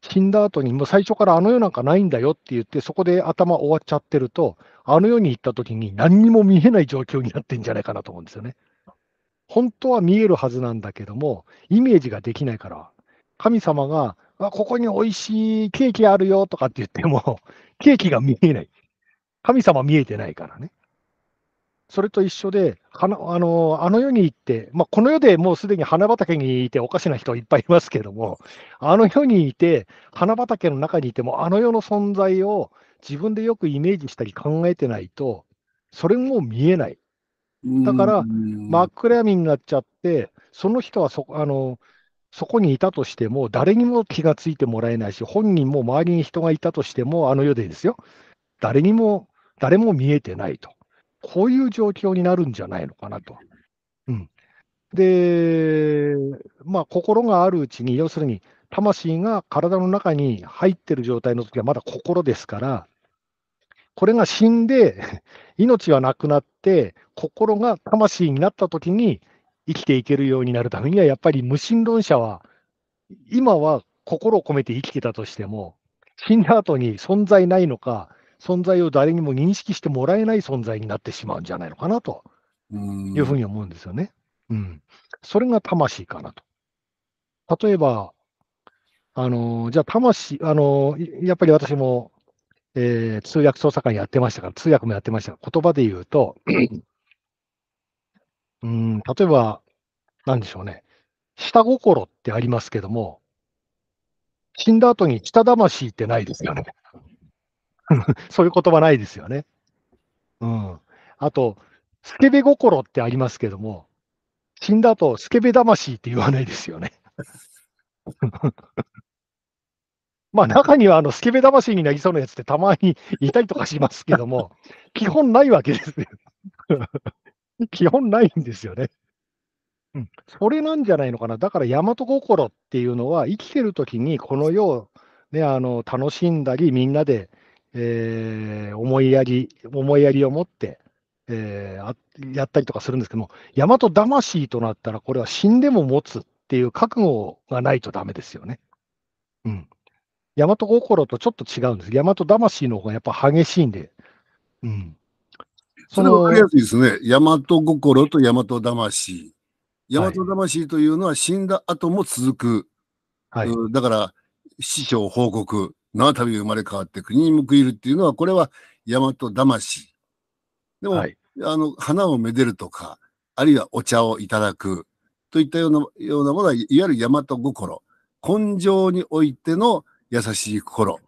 死んだ後に、もう最初からあの世なんかないんだよって言って、そこで頭終わっちゃってると、あの世に行った時に何にも見えない状況になってんじゃないかなと思うんですよね。本当は見えるはずなんだけども、イメージができないから、神様があ、ここに美味しいケーキあるよとかって言っても、ケーキが見えない。神様見えてないからね。それと一緒で、あのあの世に行って、まあ、この世でもうすでに花畑にいておかしな人いっぱいいますけども、あの世にいて、花畑の中にいても、あの世の存在を自分でよくイメージしたり考えてないと、それも見えない。だから、真っ暗闇になっちゃって、その人はそあのそこにいたとしても、誰にも気がついてもらえないし、本人も周りに人がいたとしても、あの世でですよ、誰にも、誰も見えてないと。こういう状況になるんじゃないのかなと。うん、で、まあ、心があるうちに、要するに、魂が体の中に入ってる状態の時はまだ心ですから、これが死んで、命はなくなって、心が魂になった時に、生きていけるようになるためには、やっぱり無神論者は、今は心を込めて生きてたとしても、死んだ後に存在ないのか、存在を誰にも認識してもらえない存在になってしまうんじゃないのかなというふうに思うんですよね。うん。それが魂かなと。例えば、あの、じゃあ魂、あの、やっぱり私も、えー、通訳捜査官やってましたから、通訳もやってましたから、言葉で言うと、うん、例えば、なんでしょうね。下心ってありますけども、死んだ後に下魂ってないですよね。そういう言葉ないですよね。うん。あと、スケベ心ってありますけども、死んだ後、スケベ魂って言わないですよね。まあ中にはあのスケベ魂になりそうなやつってたまにいたりとかしますけども、基本ないわけですよ。基本ないんですよね。うん、それなんじゃないのかな、だから大和心っていうのは、生きてる時にこの世を、ね、あの楽しんだり、みんなで、えー、思いやり、思いやりを持って、えー、やったりとかするんですけども、大和魂となったら、これは死んでも持つっていう覚悟がないとだめですよね。うん。大和心とちょっと違うんです。大和魂の方がやっぱ激しいんで、うん。それわかりやすいですね。大和心と大和魂。大和魂というのは死んだ後も続く。はい、だから、師匠報告、縄旅生まれ変わって国に報いるっていうのは、これは大和魂。でも、はい、あの、花をめでるとか、あるいはお茶をいただくといったようなようなものは、いわゆる大和心。根性においての優しい心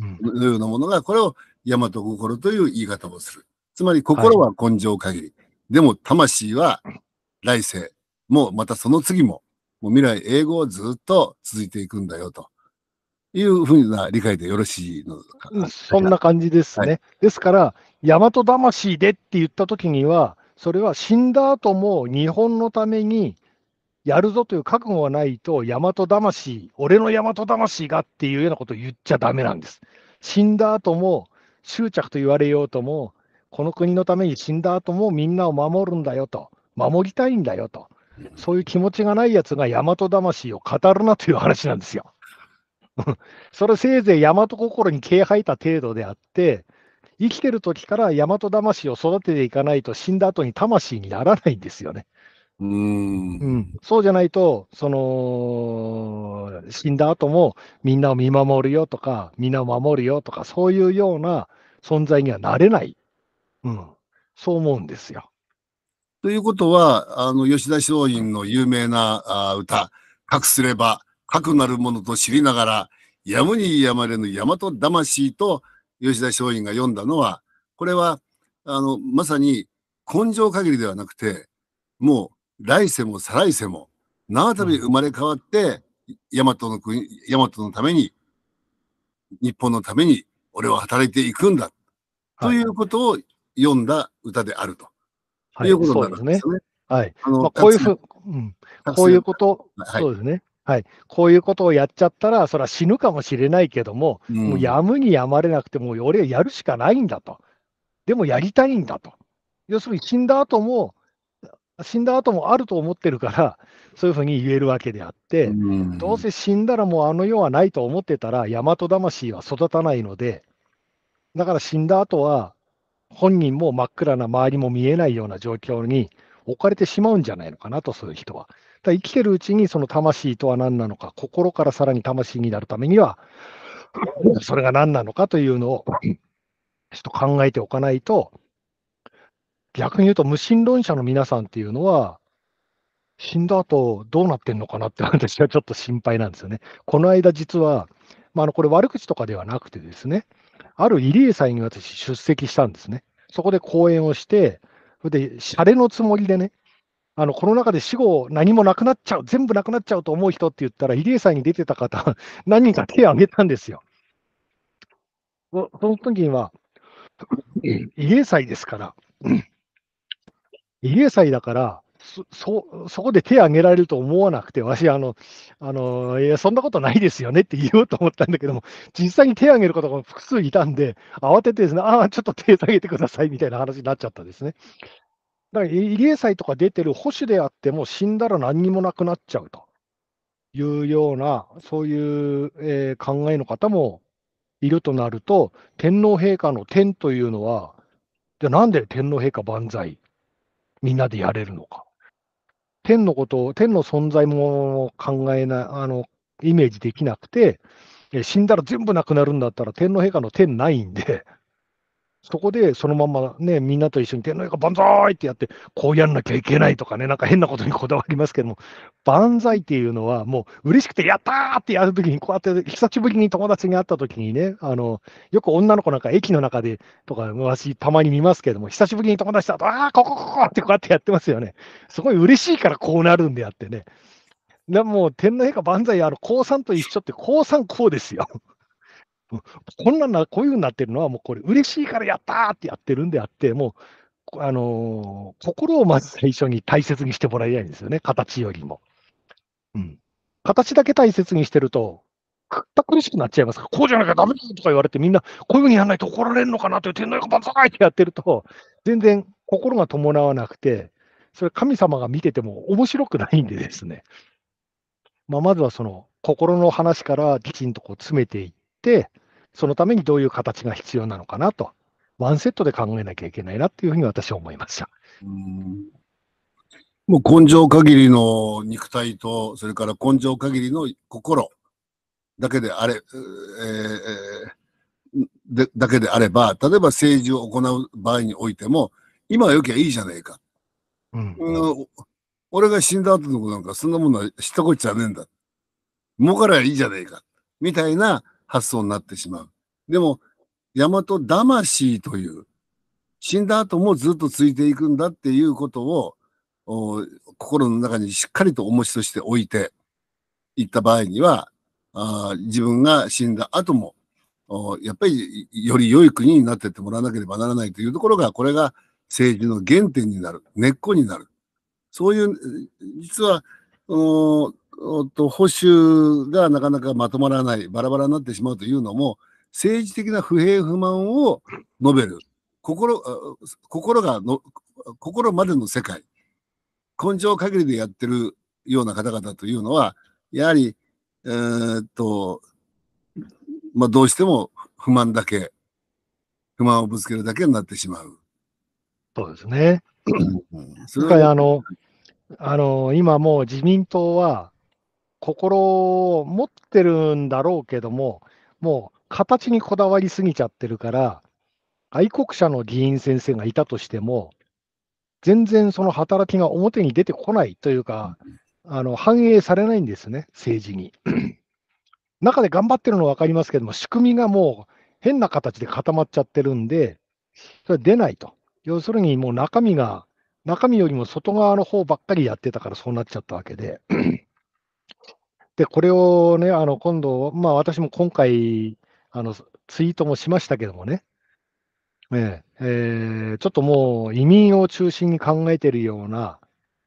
のようなものが、これを大和心という言い方をする。つまり心は根性限り、はい、でも魂は来世、もうまたその次も、もう未来英語をずっと続いていくんだよと。いうふうな理解でよろしいのかな。そんな感じですね。はい、ですから、大和魂でって言ったときには、それは死んだ後も日本のためにやるぞという覚悟がないと、大和魂、俺の大和魂がっていうようなことを言っちゃだめなんです。死んだ後も執着と言われようとも、この国のために死んだ後もみんなを守るんだよと、守りたいんだよと、そういう気持ちがないやつが大和魂を語るなという話なんですよ。それせいぜい大和心に毛吐いた程度であって、生きてる時から大和魂を育てていかないと死んだ後に魂にならないんですよね。うんうん、そうじゃないと、その死んだ後もみんなを見守るよとか、みんなを守るよとか、そういうような存在にはなれないうん。そう思うんですよ。ということは、あの、吉田松陰の有名なあ歌、かくすれば、核くなるものと知りながら、やむにやまれぬ大和魂と吉田松陰が読んだのは、これは、あの、まさに根性限りではなくて、もう来世も再来世も、縄旅生まれ変わって、うん、大和の国、大和のために、日本のために、俺は働いていくんだ。はい、ということを読んだ歌であると。はい、いうことなんですね。はい。あの、まあ、こういうふう、うん、こういうこと、はい、そうですね。はい、こういうことをやっちゃったら、それは死ぬかもしれないけども、うん、もうやむにやまれなくて、もう俺はやるしかないんだと。でもやりたいんだと。要するに死んだ後も、死んだ後もあると思ってるから、そういうふうに言えるわけであって、うん、どうせ死んだらもうあの世はないと思ってたら、大和魂は育たないので、だから死んだ後は、本人も真っ暗な周りも見えないような状況に置かれてしまうんじゃないのかなと、そういう人は。だ生きてるうちにその魂とは何なのか、心からさらに魂になるためには、それが何なのかというのをちょっと考えておかないと、逆に言うと無神論者の皆さんっていうのは、死んだ後どうなってんのかなって私はちょっと心配なんですよね。この間実は、まあ、あのこれ悪口とかではなくてですね、ある慰霊祭に私、出席したんですね。そこで講演をして、それで、洒落のつもりでね、あの、この中で死後何もなくなっちゃう、全部なくなっちゃうと思う人って言ったら、慰霊祭に出てた方、何人か手を挙げたんですよ。その時には、慰霊祭ですから、慰霊祭だから、そ、そこで手を挙げられると思わなくて、しあの、あの、いや、そんなことないですよねって言おうと思ったんだけども、実際に手を挙げる方が複数いたんで、慌ててですね、ああ、ちょっと手を下げてくださいみたいな話になっちゃったですね。だから、入江祭とか出てる保守であっても、死んだら何にもなくなっちゃうというような、そういう、えー、考えの方もいるとなると、天皇陛下の天というのは、じゃなんで天皇陛下万歳みんなでやれるのか。天のことを、天の存在も考えな、あの、イメージできなくて、死んだら全部なくなるんだったら、天皇陛下の天ないんでそこでそのままね、みんなと一緒に天皇陛下万歳ってやって、こうやんなきゃいけないとかね、なんか変なことにこだわりますけども、万歳っていうのは、もう嬉しくてやったーってやるときに、こうやって久しぶりに友達に会ったときにね、あの、よく女の子なんか駅の中でとか、私たまに見ますけども、久しぶりに友達と、ああ、ここここってこうやってやってますよね。すごい嬉しいからこうなるんであってね。でもう天皇陛下万歳、あの、高3と一緒って、高3こうですよ。こんなんな、こういうふうになってるのは、もうこれ、嬉しいからやったーってやってるんであって、もう、あのー、心をまず最初に大切にしてもらいたいんですよね、形よりも。うん。形だけ大切にしてると、くった苦しくなっちゃいますから、こうじゃなきゃダメだとか言われて、みんな、こういうふうにやらないと怒られるのかなとい天皇陛下万歳ってやってると、全然心が伴わなくて、それ神様が見てても面白くないんでですね。まあ、まずはその心の話からきちんとこう詰めていって、そのためにどういう形が必要なのかなと、ワンセットで考えなきゃいけないなっていうふうに私は思いました。うんもう根性限りの肉体と、それから根性限りの心だけであれ、えー、でだけであれば、例えば政治を行う場合においても、今は良きゃいいじゃねえか。うん、うん、俺が死んだ後のことなんか、そんなものは知ったこっちゃねえんだ。儲からいいじゃねえか。みたいな発想になってしまう。でも、大和魂という、死んだ後もずっとついていくんだっていうことを、心の中にしっかりと重しとして置いていった場合には、あ自分が死んだ後も、やっぱりより良い国になってってもらわなければならないというところが、これが政治の原点になる、根っこになる。そういう、実は、おっと保守がなかなかまとまらない、バラバラになってしまうというのも、政治的な不平不満を述べる。心、心がの、心までの世界。根性限りでやってるような方々というのは、やはり、えー、っと、まあ、どうしても不満だけ、不満をぶつけるだけになってしまう。そうですね。それらあの、あの、今もう自民党は、心を持ってるんだろうけども、もう形にこだわりすぎちゃってるから、愛国者の議員先生がいたとしても、全然その働きが表に出てこないというか、あの反映されないんですね、政治に。中で頑張ってるのは分かりますけども、仕組みがもう変な形で固まっちゃってるんで、それ出ないと。要するにもう中身が、中身よりも外側の方ばっかりやってたからそうなっちゃったわけで。で、これをね、あの今度、まあ、私も今回あの、ツイートもしましたけどもね、ねえー、ちょっともう移民を中心に考えているような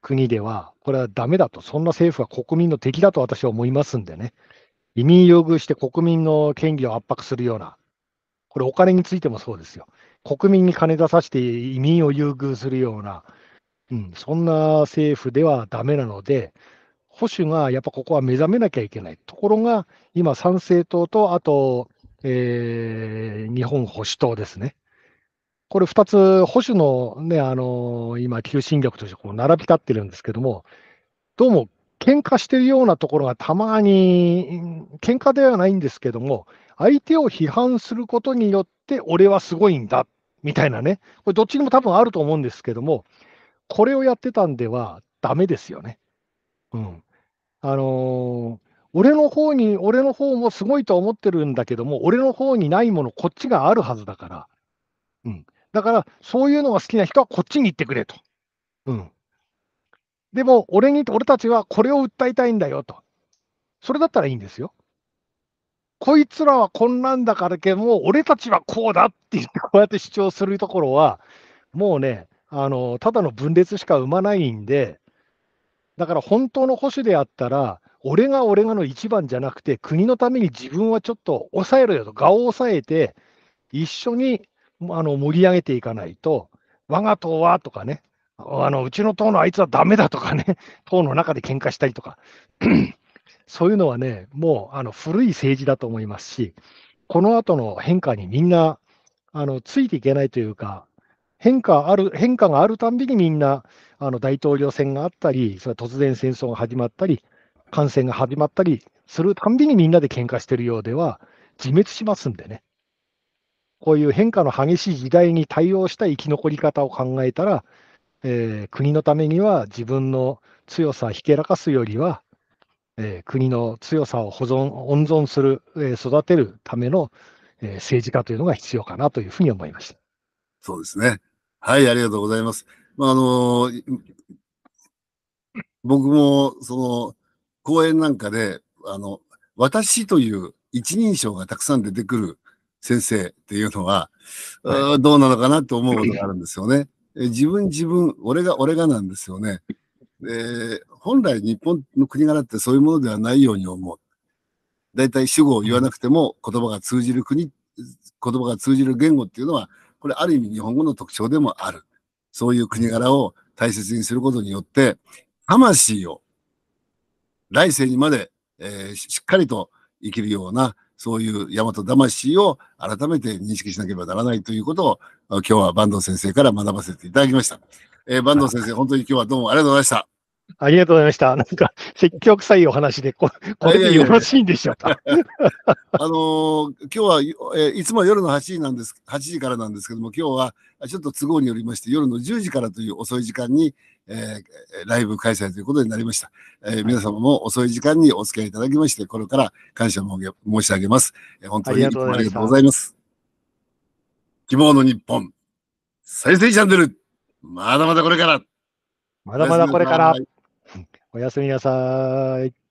国では、これはだめだと、そんな政府は国民の敵だと私は思いますんでね、移民優遇して国民の権利を圧迫するような、これ、お金についてもそうですよ、国民に金出させて移民を優遇するような、うん、そんな政府ではだめなので、保守がやっぱここは目覚めなきゃいけない。ところが、今、参政党と、あと、えー、日本保守党ですね。これ2つ、保守の,、ね、あの今、求心力としてこう並び立ってるんですけども、どうも喧嘩してるようなところがたまに、喧嘩ではないんですけども、相手を批判することによって、俺はすごいんだみたいなね、これどっちにも多分あると思うんですけども、これをやってたんではだめですよね。うん、あのー、俺の方に、俺の方もすごいと思ってるんだけども、俺の方にないもの、こっちがあるはずだから。うん。だから、そういうのが好きな人はこっちに行ってくれと。うん。でも、俺に、俺たちはこれを訴えたいんだよと。それだったらいいんですよ。こいつらはこんなんだからけども、俺たちはこうだって言って、こうやって主張するところは、もうね、あのただの分裂しか生まないんで、だから本当の保守であったら、俺が俺がの一番じゃなくて、国のために自分はちょっと抑えろよと、顔を抑えて、一緒にあの盛り上げていかないと、我が党はとかね、あのうちの党のあいつはだめだとかね、党の中で喧嘩したりとか、そういうのはね、もうあの古い政治だと思いますし、この後の変化にみんなあのついていけないというか、変化ある変化があるたんびにみんなあの大統領選があったり、それ突然戦争が始まったり、感染が始まったりするたんびにみんなで喧嘩しているようでは、自滅しますんでね。こういう変化の激しい時代に対応した生き残り方を考えたら、えー、国のためには自分の強さをひけらかすよりは、えー、国の強さを保存、温存する、えー、育てるための、えー、政治家というのが必要かなというふうに思いました。そうですね。はい、ありがとうございます。まあ、あの僕も、その、講演なんかで、あの、私という一人称がたくさん出てくる先生っていうのは、はい、どうなのかなと思うことがあるんですよね。自分自分、俺が俺がなんですよね。で本来日本の国柄ってそういうものではないように思う。大体主語を言わなくても言葉が通じる国、言葉が通じる言語っていうのは、これある意味日本語の特徴でもある。そういう国柄を大切にすることによって、魂を来世にまで、えー、しっかりと生きるような、そういう大和魂を改めて認識しなければならないということを、今日は坂東先生から学ばせていただきました。えー、坂東先生、本当に今日はどうもありがとうございました。ありがとうございました。なんか、積極臭いお話で、ここれでよろしいんでしょうか。あのー、今日は、えー、いつも夜の8時なんです、8時からなんですけども、今日はちょっと都合によりまして、夜の10時からという遅い時間に、えー、ライブ開催ということになりました、え皆様も遅い時間にお付き合いいただきまして、これから感謝申し上げます。え本当にありがとうございます。希望の日本、再生チャンネル、まだまだこれから。まだまだこれから。おやすみなさい。